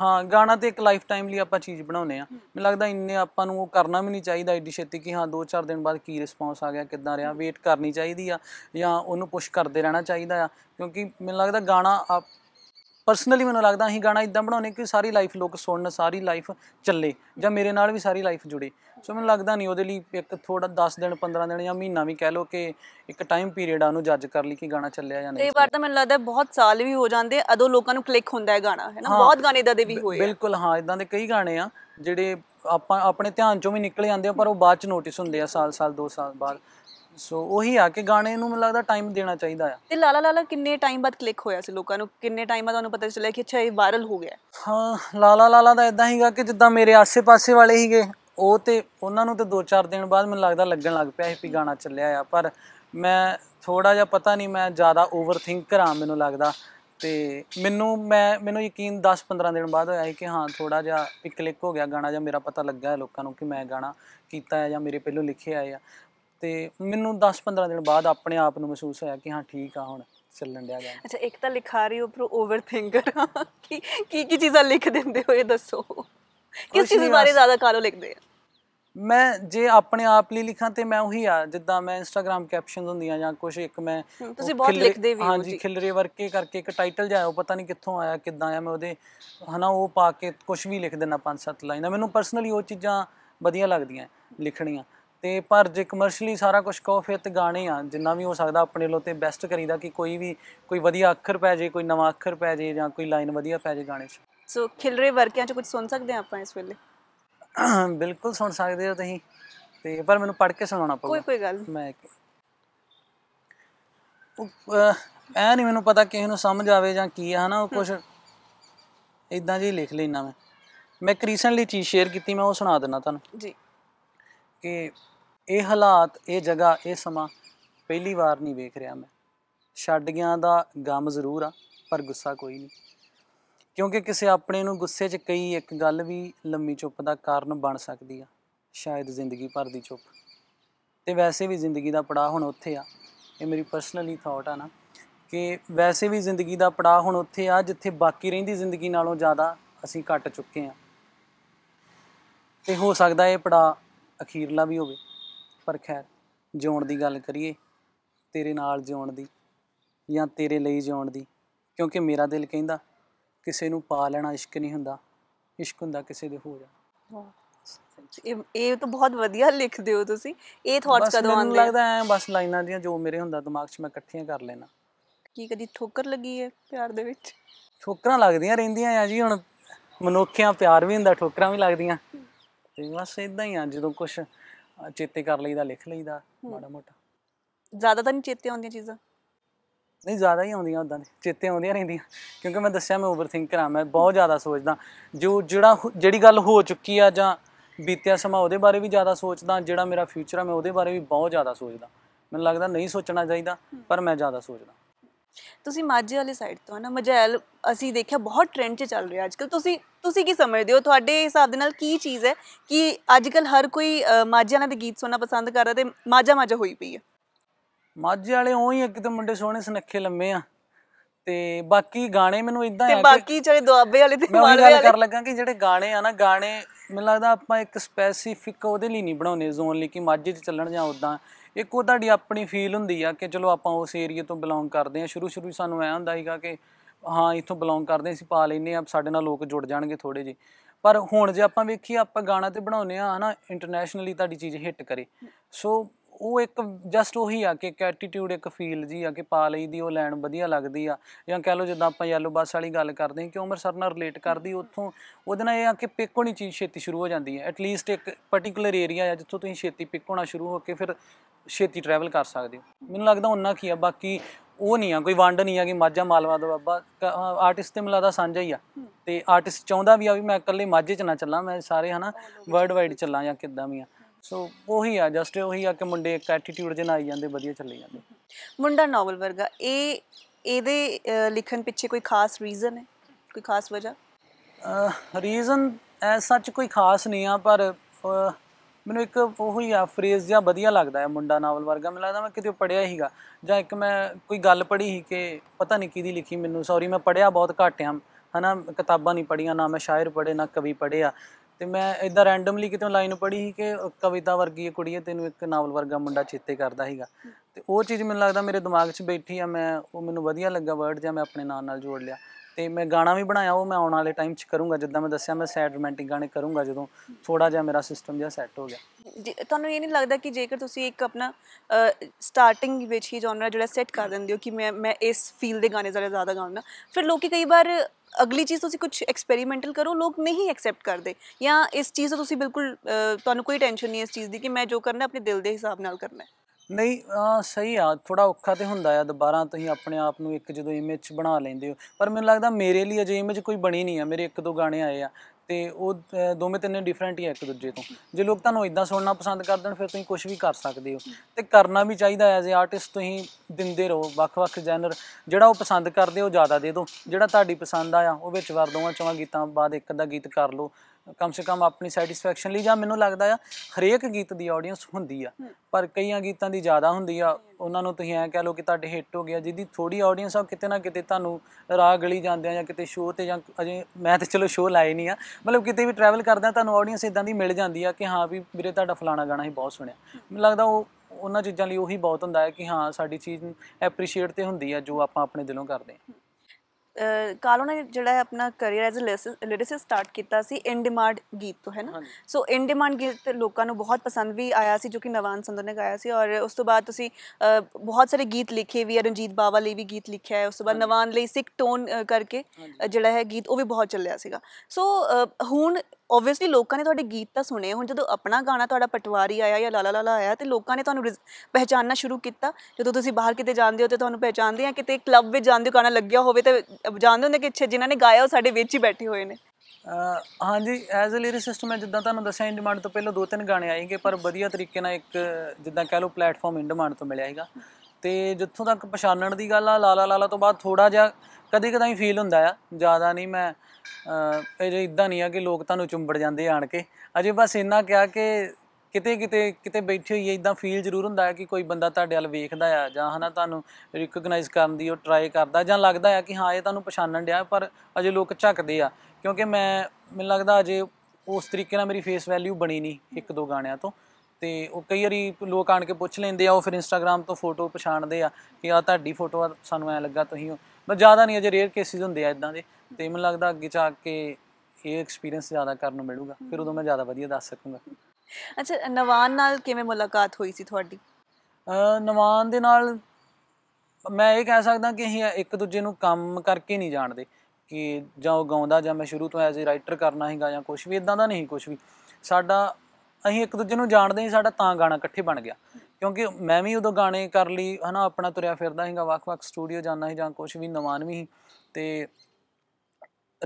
ਹਾਂ ਗਾਣਾ ਤੇ ਇੱਕ ਲਾਈਫ ਟਾਈਮ ਲਈ ਆਪਾਂ ਚੀਜ਼ ਬਣਾਉਨੇ ਆ ਮੈਨੂੰ ਲੱਗਦਾ ਇੰਨੇ ਆਪਾਂ ਨੂੰ ਉਹ ਕਰਨਾ ਵੀ ਨਹੀਂ ਚਾਹੀਦਾ ਐਡੀ ਛੇਤੀ ਕਿ ਹਾਂ 2-4 ਦਿਨ ਬਾਅਦ ਕੀ ਰਿਸਪੌਂਸ ਆ ਗਿਆ ਕਿਦਾਂ ਰਿਹਾ ਵੇਟ ਕਰਨੀ ਚਾਹੀਦੀ ਆ ਜਾਂ ਉਹਨੂੰ ਪੁਸ਼ ਕਰਦੇ ਰਹਿਣਾ ਚਾਹੀਦਾ ਆ ਕਿਉਂਕਿ ਮੈਨੂੰ ਲੱਗਦਾ ਗਾਣਾ ਪਰਸਨਲੀ ਮੈਨੂੰ ਲੱਗਦਾ ਅਸੀਂ ਗਾਣਾ ਇਦਾਂ ਬਣਾਉਨੇ ਕਿ ਸਾਰੀ ਲਾਈਫ ਲੋਕ ਸੁਣਨ ਸਾਰੀ ਲਾਈਫ ਚੱਲੇ ਜਾਂ ਮੇਰੇ ਨਾਲ ਵੀ ਸਾਰੀ ਲਾਈਫ ਜੁੜੇ ਸੋ ਮੈਨੂੰ ਲੱਗਦਾ ਨਹੀਂ ਉਹਦੇ ਲਈ ਇੱਕ ਥੋੜਾ 10 ਦਿਨ 15 ਦਿਨ ਜਾਂ ਮਹੀਨਾ ਵੀ ਕਹਿ ਲਓ ਕਿ ਇੱਕ ਟਾਈਮ ਪੀਰੀਅਡ ਆ ਉਹਨੂੰ ਜੱਜ ਕਰ ਲਈ ਕਿ ਗਾਣਾ ਚੱਲਿਆ ਜਾਂ ਨਹੀਂ ਕਈ ਵਾਰ ਤਾਂ ਮੈਨੂੰ ਲੱਗਦਾ ਬਹੁਤ ਸਾਲ ਵੀ ਹੋ ਜਾਂਦੇ ਅਦੋਂ ਲੋਕਾਂ ਨੂੰ ਕਲਿੱਕ ਹੁੰਦਾ ਹੈ ਗਾਣਾ ਹੈ ਨਾ ਬਹੁਤ ਗਾਣੇ ਇਦਾਂ ਦੇ ਵੀ ਹੋਏ ਬਿਲਕੁਲ ਹਾਂ ਇਦਾਂ ਦੇ ਕਈ ਗਾਣੇ ਆ ਜਿਹੜੇ ਆਪਾਂ ਆਪਣੇ ਧਿਆਨ ਚੋਂ ਵੀ ਨਿਕਲ ਜਾਂਦੇ ਆ ਪਰ ਉਹ ਬਾਅਦ ਚ ਨੋਟਿਸ ਹੁੰਦੇ ਆ ਸਾਲ ਸਾਲ 2 ਸਾਲ ਬਾਅਦ ਸੋ ਉਹੀ ਆ ਕਿ ਗਾਣੇ ਨੂੰ ਮੈਨੂੰ ਲੱਗਦਾ ਟਾਈਮ ਦੇਣਾ ਚਾਹੀਦਾ ਆ ਤੇ ਲਾਲਾ ਲਾਲਾ ਕਿੰਨੇ ਟਾਈਮ ਬਾਅਦ ਕਲਿੱਕ ਹੋਇਆ ਸੀ ਲੋਕਾਂ ਨੂੰ ਕਿੰਨੇ ਟਾਈਮ ਬਾਅਦ ਤੁਹਾਨੂੰ ਪਤਾ ਚੱਲਿਆ ਕਿ ਅੱਛਾ ਇਹ ਵਾਇਰਲ ਹੋ ਗਿਆ ਹਾਂ ਲਾਲਾ ਲਾਲਾ ਦਾ ਇਦਾਂ ਹੀਗਾ ਕਿ ਜਿੱਦਾਂ ਮੇਰੇ ਆਸੇ-ਪਾਸੇ ਵਾਲੇ ਹੀਗੇ ਉਹ ਤੇ ਉਹਨਾਂ ਨੂੰ ਤੇ 2-4 ਦਿਨ ਬਾਅਦ ਮੈਨੂੰ ਲੱਗਦਾ ਲੱਗਣ ਲੱਗ ਪਿਆ ਸੀ ਵੀ ਗਾਣਾ ਚੱਲਿਆ ਆ ਪਰ ਮੈਂ ਥੋੜਾ ਜਿਹਾ ਪਤਾ ਨਹੀਂ ਮੈਂ ਜ਼ਿਆਦਾ ਓਵਰ ਥਿੰਕ ਕਰਾਂ ਮੈਨੂੰ ਲੱਗਦਾ ਤੇ ਮੈਨੂੰ ਮੈਂ ਮੈਨੂੰ ਯਕੀਨ 10-15 ਦਿਨ ਬਾਅਦ ਹੋਇਆ ਕਿ ਹਾਂ ਥੋੜਾ ਜਿਹਾ ਇੱਕ ਕਲਿੱਕ ਹੋ ਗਿਆ ਗਾਣਾ ਜਾਂ ਮੇਰਾ ਪਤਾ ਲੱਗਾ ਲੋਕਾਂ ਨੂੰ ਕਿ ਮੈਂ ਗਾਣਾ ਕੀਤਾ ਹੈ ਜਾਂ ਮੇਰੇ ਪਹਿਲੋਂ ਲਿਖਿਆ ਆ ਤੇ ਮੈਨੂੰ 10-15 ਦਿਨ ਬਾਅਦ ਆਪਣੇ ਆਪ ਨੂੰ ਮਹਿਸੂਸ ਹੋਇਆ ਕਿ ਹਾਂ ਠੀਕ ਆ ਹੁਣ ਚੱਲਣ ਦਿਆ ਗਿਆ ਅੱਛਾ ਇੱਕ ਤਾਂ ਲਿਖਾਰੀ ਉੱਪਰ ਓਵਰ ਥਿੰਕਰ ਕੀ ਕੀ ਕੀ ਚੀਜ਼ਾਂ ਲਿਖ ਦਿੰਦੇ ਹੋ ਇਹ ਦੱਸੋ ਕਿਸ ਚੀਜ਼ ਬਾਰੇ ਜ਼ਿਆਦਾ ਕਾਲੋ ਲਿਖਦੇ ਆ ਮੈਂ ਜੇ ਆਪਣੇ ਆਪ ਲਈ ਲਿਖਾਂ ਤੇ ਮੈਂ ਉਹੀ ਆ ਜਿੱਦਾਂ ਮੈਂ ਇੰਸਟਾਗ੍ਰam ਕੈਪਸ਼ਨਸ ਹੁੰਦੀਆਂ ਜਾਂ ਕੁਝ ਇੱਕ ਮੈਂ ਤੁਸੀਂ ਬਹੁਤ ਲਿਖਦੇ ਵੀ ਹੋ ਹਾਂਜੀ ਖਿਲਰੇ ਵਰਕੇ ਕਰਕੇ ਇੱਕ ਟਾਈਟਲ ਜਾਇਆ ਉਹ ਪਤਾ ਨਹੀਂ ਕਿੱਥੋਂ ਆਇਆ ਕਿੱਦਾਂ ਆਇਆ ਮੈਂ ਉਹਦੇ ਹਨਾ ਉਹ ਪਾ ਕੇ ਕੁਝ ਵੀ ਲਿਖ ਦੇਣਾ ਪੰਜ ਸੱਤ ਲਾਈਨਾਂ ਮੈਨੂੰ ਪਰਸਨਲੀ ਉਹ ਚੀਜ਼ਾਂ ਵਧੀਆ ਲੱਗਦੀਆਂ ਲਿਖਣੀਆਂ ਤੇ ਪਰ ਜੇ ਕਮਰਸ਼ੀਅਲੀ ਸਾਰਾ ਕੁਝ ਕਹੋ ਫਿਰ ਤੇ ਗਾਣੇ ਆ ਜਿੰਨਾ ਵੀ ਹੋ ਸਕਦਾ ਆਪਣੇ ਲੋ ਤੇ ਬੈਸਟ ਕਰੀਦਾ ਕਿ ਕੋਈ ਵੀ ਕੋਈ ਵਧੀਆ ਅੱਖਰ ਪੈ ਜੇ ਕੋਈ ਨਵਾਂ ਅੱਖਰ ਪੈ ਜੇ ਜਾਂ ਕੋਈ ਲਾਈਨ ਵਧੀਆ ਪੈ ਜੇ ਗਾਣੇ 'ਚ ਸੋ ਖਿਲਰੇ ਵਰਕਿਆਂ ਚ ਕੁਝ ਸੁਣ ਸਕਦੇ ਆ ਆਪਾਂ ਇਸ ਵੇਲੇ ਬਿਲਕੁਲ ਸੁਣ ਸਕਦੇ ਹੋ ਤੁਸੀਂ ਤੇ ਪਰ ਮੈਨੂੰ ਪੜ ਕੇ ਸੁਣਾਉਣਾ ਪਊਗਾ ਕੋਈ ਕੋਈ ਗੱਲ ਮੈਂ ਐ ਨਹੀਂ ਮੈਨੂੰ ਪਤਾ ਕਿਸੇ ਨੂੰ ਸਮਝ ਆਵੇ ਜਾਂ ਕੀ ਆ ਹਨਾ ਕੁਝ ਇਦਾਂ ਜੀ ਲਿਖ ਲੈਣਾ ਮੈਂ ਮੈਂ ਰੀਸੈਂਟਲੀ ਚੀਜ਼ ਸ਼ੇਅਰ ਕੀਤੀ ਮੈਂ ਉਹ ਸੁਣਾ ਦਿੰਦਾ ਤੁਹਾਨੂੰ ਜੀ ਕਿ ਇਹ ਹਾਲਾਤ ਇਹ ਜਗ੍ਹਾ ਇਹ ਸਮਾਂ ਪਹਿਲੀ ਵਾਰ ਨਹੀਂ ਵੇਖ ਰਿਹਾ ਮੈਂ ਛੱਡ ਗਿਆ ਦਾ ਗਮ ਜ਼ਰੂਰ ਆ ਪਰ ਗੁੱਸਾ ਕੋਈ ਨਹੀਂ ਕਿਉਂਕਿ ਕਿਸੇ ਆਪਣੇ ਨੂੰ ਗੁੱਸੇ 'ਚ ਕਈ ਇੱਕ ਗੱਲ ਵੀ ਲੰਮੀ ਚੁੱਪ ਦਾ ਕਾਰਨ ਬਣ ਸਕਦੀ ਆ ਸ਼ਾਇਦ ਜ਼ਿੰਦਗੀ ਭਰ ਦੀ ਚੁੱਪ ਤੇ ਵੈਸੇ ਵੀ ਜ਼ਿੰਦਗੀ ਦਾ ਪੜਾਅ ਹੁਣ ਉੱਥੇ ਆ ਇਹ ਮੇਰੀ ਪਰਸਨਲੀ ਥਾਟ ਆ ਨਾ ਕਿ ਵੈਸੇ ਵੀ ਜ਼ਿੰਦਗੀ ਦਾ ਪੜਾਅ ਹੁਣ ਉੱਥੇ ਆ ਜਿੱਥੇ ਬਾਕੀ ਰਹਿੰਦੀ ਜ਼ਿੰਦਗੀ ਨਾਲੋਂ ਜ਼ਿਆਦਾ ਅਸੀਂ ਘਟ ਚੁੱਕੇ ਆ ਤੇ ਹੋ ਸਕਦਾ ਇਹ ਪੜਾ ਅਖੀਰਲਾ ਵੀ ਹੋਵੇ ਪਰ ਖੈਰ ਜਿਉਣ ਦੀ ਗੱਲ ਕਰੀਏ ਤੇਰੇ ਨਾਲ ਜਿਉਣ ਦੀ ਜਾਂ ਤੇਰੇ ਲਈ ਜਿਉਣ ਦੀ ਕਿਉਂਕਿ ਮੇਰਾ ਦਿਲ ਕਹਿੰਦਾ ਕਿਸੇ ਨੂੰ ਪਾ ਲੈਣਾ ਇਸ਼ਕ ਨਹੀਂ ਹੁੰਦਾ ਇਸ਼ਕ ਹੁੰਦਾ ਕਿਸੇ ਦੇ ਹੋ ਜਾਣਾ ਇਹ ਇਹ ਤਾਂ ਬਹੁਤ ਵਧੀਆ ਲਿਖਦੇ ਹੋ ਤੁਸੀਂ ਇਹ ਥਾਟਸ ਕਦੋਂ ਆਉਂਦੇ ਮੈਨੂੰ ਲੱਗਦਾ ਐ ਬਸ ਲਾਈਨਾਂ ਦੀਆਂ ਜੋ ਮੇਰੇ ਹੁੰਦਾ ਦਿਮਾਗ 'ਚ ਮੈਂ ਇਕੱਠੀਆਂ ਕਰ ਲੈਣਾ ਕੀ ਕਦੀ ਠੋਕਰ ਲੱਗੀ ਹੈ ਪਿਆਰ ਦੇ ਵਿੱਚ ਠੋਕਰਾਂ ਲੱਗਦੀਆਂ ਰਹਿੰਦੀਆਂ ਆ ਜੀ ਹੁਣ ਮਨੁੱਖਿਆਂ ਪਿਆਰ ਵੀ ਹੁੰਦਾ ਠੋਕਰਾਂ ਵੀ ਲੱਗਦੀਆਂ ਤੇ ਬਸ ਇਦਾਂ ਹੀ ਆ ਜਦੋਂ ਕੁਝ ਚੇਤੇ ਕਰ ਲਈਦਾ ਲਿਖ ਲਈਦਾ ਮਾੜਾ ਮੋਟਾ ਜ਼ਿਆਦਾ ਤਾਂ ਨਹੀਂ ਚੇਤੇ ਆਉਂਦੀਆਂ ਚੀਜ਼ਾਂ ਨਹੀਂ ਜ਼ਿਆਦਾ ਹੀ ਆਉਂਦੀਆਂ ਉਦਾਂ ਦੇ ਚੇਤੇ ਆਉਂਦੀਆਂ ਰਹਿੰਦੀਆਂ ਕਿਉਂਕਿ ਮੈਂ ਦੱਸਿਆ ਮੈਂ ਓਵਰ ਥਿੰਕਰ ਆ ਮੈਂ ਬਹੁਤ ਜ਼ਿਆਦਾ ਸੋਚਦਾ ਜੋ ਜਿਹੜਾ ਜਿਹੜੀ ਗੱਲ ਹੋ ਚੁੱਕੀ ਆ ਜਾਂ ਬੀਤਿਆ ਸਮਾਂ ਉਹਦੇ ਬਾਰੇ ਵੀ ਜ਼ਿਆਦਾ ਸੋਚਦਾ ਜਿਹੜਾ ਮੇਰਾ ਫਿਊਚਰ ਆ ਮੈਂ ਉਹਦੇ ਬਾਰੇ ਵੀ ਬਹੁਤ ਜ਼ਿਆਦਾ ਸੋਚਦਾ ਮੈਨੂੰ ਲੱਗਦਾ ਨਹੀਂ ਸੋਚਣਾ ਚਾਹੀਦਾ ਪਰ ਮੈਂ ਜ਼ਿਆਦਾ ਸੋਚਦਾ ਤੁਸੀਂ ਮਾਝੇ ਵਾਲੀ ਸਾਈਡ ਤੋਂ ਨਾ ਮਜੈਲ ਅਸੀਂ ਦੇਖਿਆ ਬਹੁਤ ਟ੍ਰੈਂਡ 'ਚ ਚੱਲ ਰਿਹਾ ਅੱਜਕੱਲ ਤੁਸੀਂ ਤੁਸੀਂ ਕੀ ਸਮਝਦੇ ਹੋ ਤੁਹਾਡੇ ਹਿਸਾਬ ਦੇ ਨਾਲ ਕੀ ਚੀਜ਼ ਹੈ ਕਿ ਅੱਜਕੱਲ ਹਰ ਕੋਈ ਮਾਝਿਆਂ ਦੇ ਗੀਤ ਸੁਣਨਾ ਪਸੰਦ ਕਰ ਰਿਹਾ ਤੇ ਮਾਝਾ ਮਾਝਾ ਹੋਈ ਪਈ ਹੈ ਮਾਝੇ ਵਾਲੇ ਉਹੀ ਇੱਕ ਤੇ ਮੁੰਡੇ ਸੋਹਣੇ ਸੁਨੱਖੇ ਲੰਮੇ ਆ ਤੇ ਬਾਕੀ ਗਾਣੇ ਮੈਨੂੰ ਇਦਾਂ ਆ ਤੇ ਬਾਕੀ ਚਾਹੇ ਦੁਆਬੇ ਵਾਲੇ ਤੇ ਮਾਲਵੇ ਵਾਲੇ ਮੈਂ ਗੱਲ ਕਰ ਲੱਗਾ ਕਿ ਜਿਹੜੇ ਗਾਣੇ ਆ ਨਾ ਗਾਣੇ ਮੈਨੂੰ ਲੱਗਦਾ ਆਪਾਂ ਇੱਕ ਸਪੈਸੀਫਿਕ ਉਹਦੇ ਲਈ ਨਹੀਂ ਬਣਾਉਨੇ ਜ਼ੋਨ ਲਈ ਕਿ ਮਾਝੇ 'ਚ ਚੱਲਣ ਜਾਂ ਉਦਾਂ ਇੱਕ ਉਹ ਤੁਹਾਡੀ ਆਪਣੀ ਫੀਲ ਹੁੰਦੀ ਆ ਕਿ ਚਲੋ ਆਪਾਂ ਉਸ ਏਰੀਆ ਤੋਂ ਬਿਲੋਂਗ ਕਰਦੇ ਆ ਸ਼ੁਰੂ ਸ਼ੁਰੂ ਸਾਨੂੰ ਐ ਹੁੰਦਾ ਸੀਗਾ ਕਿ ਹਾਂ ਇਥੋਂ ਬਿਲੋਂਗ ਕਰਦੇ ਸੀ ਪਾ ਲੈਨੇ ਆ ਸਾਡੇ ਨਾਲ ਲੋਕ ਜੁੜ ਜਾਣਗੇ ਥੋੜੇ ਜੀ ਪਰ ਹੁਣ ਜੇ ਆਪਾਂ ਵੇਖੀ ਆਪਾਂ ਗਾਣਾ ਤੇ ਬਣਾਉਨੇ ਆ ਹਨਾ ਇੰਟਰਨੈਸ਼ਨਲੀ ਤੁਹਾਡੀ ਚੀਜ਼ ਹਿੱਟ ਕਰੇ ਸੋ ਉਹ ਇੱਕ ਜਸਟ ਉਹੀ ਆ ਕਿ ਇੱਕ ਐਟੀਟਿਊਡ ਇੱਕ ਫੀਲ ਜੀ ਆ ਕਿ ਪਾ ਲਈ ਦੀ ਉਹ ਲੈਣ ਵਧੀਆ ਲੱਗਦੀ ਆ ਜਾਂ ਕਹਿ ਲਓ ਜਿੱਦਾਂ ਆਪਾਂ ਯੈਲੋ ਬੱਸ ਵਾਲੀ ਗੱਲ ਕਰਦੇ ਹਾਂ ਕਿ ਉਮਰ ਸਰ ਨਾਲ ਰਿਲੇਟ ਕਰਦੀ ਉੱਥੋਂ ਉਹਦੇ ਨਾਲ ਇਹ ਆ ਕਿ ਪਿਕ ਹੋਣੀ ਚੀਜ਼ ਛੇਤੀ ਸ਼ੁਰੂ ਹੋ ਜਾਂਦੀ ਹੈ ਐਟ ਲੀਸਟ ਇੱਕ ਪਾਰਟਿਕੂਲਰ ਏਰੀਆ ਆ ਜਿੱਥੋਂ ਤੁਸੀਂ ਛੇਤੀ ਪਿਕ ਹੋਣਾ ਸ਼ੁਰੂ ਹੋ ਕੇ ਫਿਰ ਛੇਤੀ ਟਰੈਵਲ ਕਰ ਸਕਦੇ ਹੋ ਮੈਨੂੰ ਲੱਗਦਾ ਉਹਨਾਂ ਕੀ ਆ ਬਾਕੀ ਉਹ ਨਹੀਂ ਆ ਕੋਈ ਵੰਡ ਨਹੀਂ ਆ ਕਿ ਮਾਝਾ ਮਾਲਵਾ ਦਾ ਬਾਬਾ ਆਰਟਿਸਟ ਤੇ ਮਿਲਦਾ ਸਾਂਝਾ ਹੀ ਆ ਤੇ ਆਰਟਿਸਟ ਚਾਹੁੰਦਾ ਵੀ ਆ ਵੀ ਮੈਂ ਇਕੱਲੇ ਮਾਝੇ ਚ ਨਾ ਚੱਲਾਂ ਮੈਂ ਸਾਰੇ ਹਨਾ ਵਰਲਡ ਵਾਈਡ ਚੱਲਾਂ ਜਾਂ ਕਿੱਦਾਂ ਵੀ ਆ ਸੋ ਉਹੀ ਆ ਜਸਟ ਉਹੀ ਆ ਕਿ ਮੁੰਡੇ ਇੱਕ ਐਟੀਟਿਊਡ ਜਨ ਨਾ ਆਈ ਜਾਂਦੇ ਵਧੀਆ ਚੱਲੇ ਜਾਂਦੇ ਮੁੰਡਾ ਨਾਵਲ ਵਰਗਾ ਇਹ ਇਹਦੇ ਲਿਖਣ ਪਿੱਛੇ ਕੋਈ ਖਾਸ ਰੀਜ਼ਨ ਹੈ ਕੋਈ ਖਾਸ ਵਜ੍ਹਾ ਰੀਜ਼ਨ ਐਸ ਸੱਚ ਕੋਈ ਖਾਸ ਨਹੀਂ ਆ ਪਰ ਮੈਨੂੰ ਇੱਕ ਉਹੀ ਆ ਫਰੇਜ਼ ਜਿਹਾ ਵਧੀਆ ਲੱਗਦਾ ਹੈ ਮੁੰਡਾ ਨਾਵਲ ਵਰਗਾ ਮੈਨੂੰ ਲੱਗਦਾ ਮੈਂ ਕਿਤੇ ਪੜਿਆ ਹੀਗਾ ਜਾਂ ਇੱਕ ਮੈਂ ਕੋਈ ਗੱਲ ਪੜ੍ਹੀ ਹੀ ਕਿ ਪਤਾ ਨਹੀਂ ਕਿਹਦੀ ਲਿਖੀ ਮੈਨੂੰ ਸੌਰੀ ਮੈਂ ਪੜਿਆ ਬਹੁਤ ਘੱਟ ਆ ਹਨਾ ਕਿਤਾਬਾਂ ਨਹੀਂ ਪੜੀਆਂ ਨਾ ਮੈਂ ਸ਼ਾਇਰ ਪੜ੍ਹੇ ਨਾ ਕਵੀ ਪੜਿਆ ਤੇ ਮੈਂ ਇਦਾਂ ਰੈਂਡਮਲੀ ਕਿਤੇ ਲਾਈਨ ਪੜ੍ਹੀ ਸੀ ਕਿ ਕਵਿਤਾ ਵਰਗੀ ਕੁੜੀ ਹੈ ਤੈਨੂੰ ਇੱਕ ਨਾਵਲ ਵਰਗਾ ਮੁੰਡਾ ਚੇਤੇ ਕਰਦਾ ਹੈਗਾ ਤੇ ਉਹ ਚੀਜ਼ ਮੈਨੂੰ ਲੱਗਦਾ ਮੇਰੇ ਦਿਮਾਗ 'ਚ ਬੈਠੀ ਆ ਮੈਂ ਉਹ ਮੈਨੂੰ ਵਧੀਆ ਲੱਗਾ ਵਰਡ ਜਾਂ ਮੈਂ ਆਪਣੇ ਨਾਮ ਨਾਲ ਜੋੜ ਲਿਆ ਤੇ ਮੈਂ ਗਾਣਾ ਵੀ ਬਣਾਇਆ ਉਹ ਮੈਂ ਆਉਣ ਵਾਲੇ ਟਾਈਮ 'ਚ ਕਰੂੰਗਾ ਜਿੱਦਾਂ ਮੈਂ ਦੱਸਿਆ ਮੈਂ ਸੈਡ ਰੋਮਾਂਟਿਕ ਗਾਣੇ ਕਰੂੰਗਾ ਜਦੋਂ ਥੋੜਾ ਜਿਹਾ ਮੇਰਾ ਸਿਸਟਮ ਜਿਹਾ ਸੈੱਟ ਹੋ ਗਿਆ ਤੁਹਾਨੂੰ ਇਹ ਨਹੀਂ ਲੱਗਦਾ ਕਿ ਜੇਕਰ ਤੁਸੀਂ ਇੱਕ ਆਪਣਾ ਸਟਾਰਟਿੰਗ ਵਿੱਚ ਹੀ ਜਨਰਾ ਜਿਹੜਾ ਸੈੱਟ ਕਰ ਦਿੰਦੇ ਹੋ ਕਿ ਮੈਂ ਮੈਂ ਇਸ ਫੀਲ ਦੇ ਗਾਣੇ ਜ਼ਿਆਦਾ ਗਾਉਣਾ ਫਿਰ ਲੋਕੀ ਕਈ ਵਾਰ ਅਗਲੀ ਚੀਜ਼ ਤੁਸੀਂ ਕੁਝ ਐਕਸਪੈਰੀਮੈਂਟਲ ਕਰੋ ਲੋਕ ਨਹੀਂ ਐਕਸੈਪਟ ਕਰਦੇ ਜਾਂ ਇਸ ਚੀਜ਼ ਤੋਂ ਤੁਸੀਂ ਬਿਲਕੁਲ ਤੁਹਾਨੂੰ ਕੋਈ ਟੈਨਸ਼ਨ ਨਹੀਂ ਇਸ ਚੀਜ਼ ਦੀ ਕਿ ਮੈਂ ਜੋ ਕਰਨਾ ਆਪਣੇ ਦਿਲ ਦੇ ਹਿਸਾਬ ਨਾਲ ਕਰਨਾ ਹੈ ਨਹੀਂ ਸਹੀ ਆ ਥੋੜਾ ਔਖਾ ਤੇ ਹੁੰਦਾ ਆ ਦੁਬਾਰਾ ਤੁਸੀਂ ਆਪਣੇ ਆਪ ਨੂੰ ਇੱਕ ਜਦੋਂ ਇਮੇਜ ਬਣਾ ਲੈਂਦੇ ਹੋ ਪਰ ਮੈਨੂੰ ਲੱਗਦਾ ਮੇਰੇ ਲਈ ਅਜੇ ਇਮੇਜ ਕੋਈ ਬਣੀ ਨਹੀਂ ਆ ਮੇਰੇ ਇੱਕ ਦੋ ਗਾਣੇ ਆਏ ਆ ਤੇ ਉਹ ਦੋਵੇਂ ਤਿੰਨੇ ਡਿਫਰੈਂਟ ਹੀ ਆ ਇੱਕ ਦੂਜੇ ਤੋਂ ਜੇ ਲੋਕ ਤੁਹਾਨੂੰ ਇਦਾਂ ਸੁਣਨਾ ਪਸੰਦ ਕਰਦੇ ਹਨ ਫਿਰ ਤੁਸੀਂ ਕੁਝ ਵੀ ਕਰ ਸਕਦੇ ਹੋ ਤੇ ਕਰਨਾ ਵੀ ਚਾਹੀਦਾ ਐਜ਼ ਅ ਆਰਟਿਸਟ ਤੁਸੀਂ ਦਿੰਦੇ ਰਹੋ ਵੱਖ-ਵੱਖ ਜਨਰ ਜਿਹੜਾ ਉਹ ਪਸੰਦ ਕਰਦੇ ਹੋ ਜ਼ਿਆਦਾ ਦੇ ਦਿਓ ਜਿਹੜਾ ਤੁਹਾਡੀ ਪਸੰਦ ਆ ਉਹ ਵਿੱਚ ਵਰ ਦੋਵਾਂ ਚੋਂ ਗੀਤਾਂ ਬਾਅਦ ਇੱਕ ਅੱਧਾ ਗੀਤ ਕਰ ਲਓ ਕਮ ਸੇ ਕਮ ਆਪਣੀ ਸੈਟੀਸਫੈਕਸ਼ਨ ਲਈ ਜਾਂ ਮੈਨੂੰ ਲੱਗਦਾ ਆ ਹਰੇਕ ਗੀਤ ਦੀ ਆਡੀਅנס ਹੁੰਦੀ ਆ ਪਰ ਕਈਆਂ ਗੀਤਾਂ ਦੀ ਜ਼ਿਆਦਾ ਹੁੰਦੀ ਆ ਉਹਨਾਂ ਨੂੰ ਤੁਸੀਂ ਐ ਕਹਿ ਲਓ ਕਿ ਤੁਹਾਡੇ ਹਿੱਟ ਹੋ ਗਿਆ ਜਿਹਦੀ ਥੋੜੀ ਆਡੀਅנס ਆ ਕਿਤੇ ਨਾ ਕਿਤੇ ਤੁਹਾਨੂੰ ਰਾਹ ਗਲੀ ਜਾਂਦੇ ਆ ਜਾਂ ਕਿਤੇ ਸ਼ੋਅ ਤੇ ਜਾਂ ਅਜੇ ਮੈਂ ਤੇ ਚਲੋ ਸ਼ੋਅ ਲਾਏ ਨਹੀਂ ਆ ਮਤਲਬ ਕਿਤੇ ਵੀ ਟਰੈਵਲ ਕਰਦਾ ਤੁਹਾਨੂੰ ਆਡੀਅנס ਇਦਾਂ ਦੀ ਮਿਲ ਜਾਂਦੀ ਆ ਕਿ ਹਾਂ ਵੀ ਵੀਰੇ ਤੁਹਾਡਾ ਫਲਾਣਾ ਗਾਣਾ ਹੀ ਬਹੁਤ ਸੁਣਿਆ ਮੈਨੂੰ ਲੱਗਦਾ ਉਹ ਉਹਨਾਂ ਚੀਜ਼ਾਂ ਲਈ ਉਹੀ ਬਹੁਤ ਹੁੰਦਾ ਹੈ ਕਿ ਹਾਂ ਸਾਡੀ ਚੀਜ਼ ਐਪਰੀਸ਼ੀਏਟ ਤੇ ਹੁੰਦੀ ਆ ਜੋ ਆਪਾਂ ਆਪਣੇ ਦਿਲੋਂ ਕਰਦੇ ਆ ਕਾਲੋ ਨੇ ਜਿਹੜਾ ਆਪਣਾ career as a lyricist start ਕੀਤਾ ਸੀ ਇਨ ਡਿਮਾਂਡ ਗੀਤ ਤੋਂ ਹੈ ਨਾ ਸੋ ਇਨ ਡਿਮਾਂਡ ਗੀਤ ਲੋਕਾਂ ਨੂੰ ਬਹੁਤ ਪਸੰਦ ਵੀ ਆਇਆ ਸੀ ਜੋ ਕਿ ਨਵਾਨ ਸੰਧੂ ਨੇ ਗਾਇਆ ਸੀ ਔਰ ਉਸ ਤੋਂ ਬਾਅਦ ਤੁਸੀਂ ਬਹੁਤ ਸਾਰੇ ਗੀਤ ਲਿਖੇ ਵੀ ਰਣਜੀਤ ਬਾਵਾ ਲਈ ਵੀ ਗੀਤ ਲਿਖਿਆ ਹੈ ਉਸ ਤੋਂ ਬਾਅਦ ਨਵਾਨ ਲਈ ਸਿੱਖ ਟੋਨ ਕਰਕੇ ਜਿਹੜਾ ਹੈ ਗੀਤ ਉਹ ਵੀ ਬਹੁਤ ਚੱਲਿਆ ਸੀਗਾ ਸੋ ਹੁਣ ਆਬਵੀਅਸਲੀ ਲੋਕਾਂ ਨੇ ਤੁਹਾਡੇ ਗੀਤ ਤਾਂ ਸੁਣੇ ਹੁਣ ਜਦੋਂ ਆਪਣਾ ਗਾਣਾ ਤੁਹਾਡਾ ਪਟਵਾਰੀ ਆਇਆ ਜਾਂ ਲਾਲਾ ਲਾਲਾ ਆਇਆ ਤੇ ਲੋਕਾਂ ਨੇ ਤੁਹਾਨੂੰ ਪਹਿਚਾਨਣਾ ਸ਼ੁਰੂ ਕੀਤਾ ਜਦੋਂ ਤੁਸੀਂ ਬਾਹਰ ਕਿਤੇ ਜਾਂਦੇ ਹੋ ਤੇ ਤੁਹਾਨੂੰ ਪਹਿਚਾਨਦੇ ਆ ਕਿਤੇ ਕਲੱਬ ਵਿੱਚ ਜਾਂਦੇ ਹੋ ਗਾਣਾ ਲੱਗਿਆ ਹੋਵੇ ਤੇ ਜਾਣਦੇ ਹੁੰਦੇ ਕਿ ਇੱਥੇ ਜਿਨ੍ਹਾਂ ਨੇ ਗਾਇਆ ਉਹ ਸਾਡੇ ਵਿੱਚ ਹੀ ਬੈਠੇ ਹੋਏ ਨੇ ਹਾਂਜੀ ਐਜ਼ ਅ ਲਿਰਿਸਿਸਟ ਮੈਂ ਜਿੱਦਾਂ ਤੁਹਾਨੂੰ ਦੱਸਿਆ ਇਨ ਡਿਮਾਂਡ ਤੋਂ ਪਹਿਲਾਂ ਦੋ ਤਿੰਨ ਗਾਣੇ ਆਏਗੇ ਪਰ ਵਧੀਆ ਤਰੀਕੇ ਨਾਲ ਇੱਕ ਜਿੱਦਾਂ ਕਹਿ ਲਓ ਪਲੇਟਫਾਰਮ ਇਨ ਡਿਮਾਂਡ ਤੋਂ ਮਿਲਿਆ ਹੈਗਾ ਤੇ ਜਿੱਥੋਂ ਤੱਕ ਪਛਾਣਨ ਦੀ ਗੱਲ ਆ ਲਾਲਾ ਲਾਲਾ ਤੋਂ ਬਾਅਦ ਥੋੜਾ ਜਿਹਾ ਕਦੇ ਹੀ ਫੀਲ ਹੁੰਦਾ ਆ ਜ਼ਿਆਦਾ ਨਹੀਂ ਮੈਂ ਇਹ ਇਦਾਂ ਨਹੀਂ ਆ ਕਿ ਲੋਕ ਤੁਹਾਨੂੰ ਚੁੰਬੜ ਜਾਂਦੇ ਆਣ ਕੇ ਅਜੇ ਬਸ ਇੰਨਾ ਕਿਹਾ ਕਿ ਕਿਤੇ ਕਿਤੇ ਕਿਤੇ ਬੈਠੇ ਹੋਈਏ ਇਦਾਂ ਫੀਲ ਜ਼ਰੂਰ ਹੁੰਦਾ ਹੈ ਕਿ ਕੋਈ ਬੰਦਾ ਤੁਹਾਡੇ ਵੱਲ ਵੇਖਦਾ ਆ ਜਾਂ ਹਨਾ ਤੁਹਾਨੂੰ ਰਿਕਗਨਾਈਜ਼ ਕਰਨ ਦੀ ਉਹ ਟਰਾਈ ਕਰਦਾ ਜਾਂ ਲੱਗਦਾ ਆ ਕਿ ਹਾਂ ਇਹ ਤੁਹਾਨੂੰ ਪਛਾਣਨ ਡਿਆ ਪਰ ਅਜੇ ਲੋਕ ਝੱਕਦੇ ਆ ਕਿਉਂਕਿ ਮੈਂ ਮੈਨੂੰ ਲੱਗਦਾ ਅਜੇ ਉਸ ਤਰੀਕੇ ਨਾਲ ਮੇਰੀ ਫੇਸ ਵੈਲਿਊ ਬਣੀ ਨਹੀਂ ਇੱਕ ਦੋ ਗਾਣਿਆਂ ਤੋਂ ਤੇ ਉਹ ਕਈ ਵਾਰੀ ਲੋਕ ਆਣ ਕੇ ਪੁੱਛ ਲੈਂਦੇ ਆ ਉਹ ਫਿਰ ਇੰਸਟਾਗ੍ਰam ਤੋਂ ਫੋਟੋ ਪਛਾਣਦੇ ਆ ਕਿ ਆ ਤੁਹਾਡੀ ਫੋਟੋ ਆ ਸਾਨੂੰ ਐ ਲੱਗਾ ਤੁਸੀਂ ਬਸ ਜ਼ਿਆਦਾ ਨਹੀਂ ਅਜੇ ਰੇਅਰ ਕੇਸਿਸ ਹੁੰਦੇ ਆ ਇਦਾਂ ਦੇ ਤੇ ਮੈਨੂੰ ਲੱਗਦਾ ਅੱਗੇ ਜਾ ਕੇ ਇਹ ਐਕਸਪੀਰੀਅੰਸ ਜ਼ਿਆਦਾ ਕਰਨ ਨੂੰ ਮਿਲੂਗਾ ਫਿਰ ਉਦੋਂ ਮੈਂ ਜ਼ਿਆਦਾ ਵਧੀਆ ਦੱਸ ਸਕੂੰਗਾ ਅੱਛਾ ਨਵਾਨ ਨਾਲ ਕਿਵੇਂ ਮੁਲਾਕਾਤ ਹੋਈ ਸੀ ਤੁਹਾਡੀ ਨਵਾਨ ਦੇ ਨਾਲ ਮੈਂ ਇਹ ਕਹਿ ਸਕਦਾ ਕਿ ਅਸੀਂ ਇੱਕ ਦੂਜੇ ਨੂੰ ਕੰਮ ਕਰਕੇ ਨਹੀਂ ਜਾਣਦੇ ਕਿ ਜਾਂ ਉਹ ਗਾਉਂਦਾ ਜਾਂ ਮੈਂ ਸ਼ੁਰੂ ਤੋਂ ਐਜ਼ ਅ ਰਾਈਟਰ ਕਰਨਾ ਹੈਗਾ ਜਾਂ ਕੁਝ ਵੀ ਇਦਾਂ ਦਾ ਨਹੀਂ ਕੁਝ ਵੀ ਸਾਡਾ ਅਸੀਂ ਇੱਕ ਦੂਜੇ ਨੂੰ ਜਾਣਦੇ ਹੀ ਸਾਡਾ ਤਾਂ ਗਾਣਾ ਇਕੱਠੇ ਬਣ ਗਿਆ ਕਿਉਂਕਿ ਮੈਂ ਵੀ ਉਦੋਂ ਗਾਣੇ ਕਰ ਲਈ ਹਨਾ ਆਪਣਾ ਤੁਰਿਆ ਫਿਰਦਾ ਸੀਗਾ ਵੱਖ-ਵੱਖ ਸਟੂਡੀਓ ਜਾਂਦਾ ਸੀ ਜਾਂ ਕੁਝ ਵੀ ਨਵਾਂ ਸੀ ਤੇ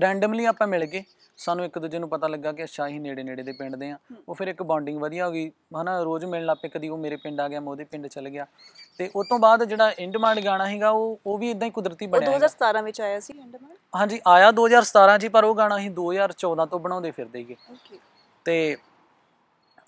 ਰੈਂਡਮਲੀ ਆਪਾਂ ਮਿਲ ਗਏ ਸਾਨੂੰ ਇੱਕ ਦੂਜੇ ਨੂੰ ਪਤਾ ਲੱਗਾ ਕਿ ਅੱਛਾ ਹੀ ਨੇੜੇ-ਨੇੜੇ ਦੇ ਪਿੰਡ ਦੇ ਆ ਉਹ ਫਿਰ ਇੱਕ ਬੌਂਡਿੰਗ ਵਧੀਆ ਹੋ ਗਈ ਹਨਾ ਰੋਜ਼ ਮਿਲਣ ਲੱਪੇ ਕਦੀ ਉਹ ਮੇਰੇ ਪਿੰਡ ਆ ਗਿਆ ਮੈਂ ਉਹਦੇ ਪਿੰਡ ਚਲ ਗਿਆ ਤੇ ਉਸ ਤੋਂ ਬਾਅਦ ਜਿਹੜਾ ਇੰਡਮਾਂਡ ਗਾਣਾ ਹੈਗਾ ਉਹ ਉਹ ਵੀ ਇਦਾਂ ਹੀ ਕੁਦਰਤੀ ਬਣਿਆ 2017 ਵਿੱਚ ਆਇਆ ਸੀ ਇੰਡਮਾਂਡ ਹਾਂਜੀ ਆਇਆ 2017 ਜੀ ਪਰ ਉਹ ਗਾਣਾ ਅਸੀਂ 2014 ਤੋਂ ਬਣਾਉਂਦੇ ਫਿਰਦੇ ਸੀਗੇ ਤੇ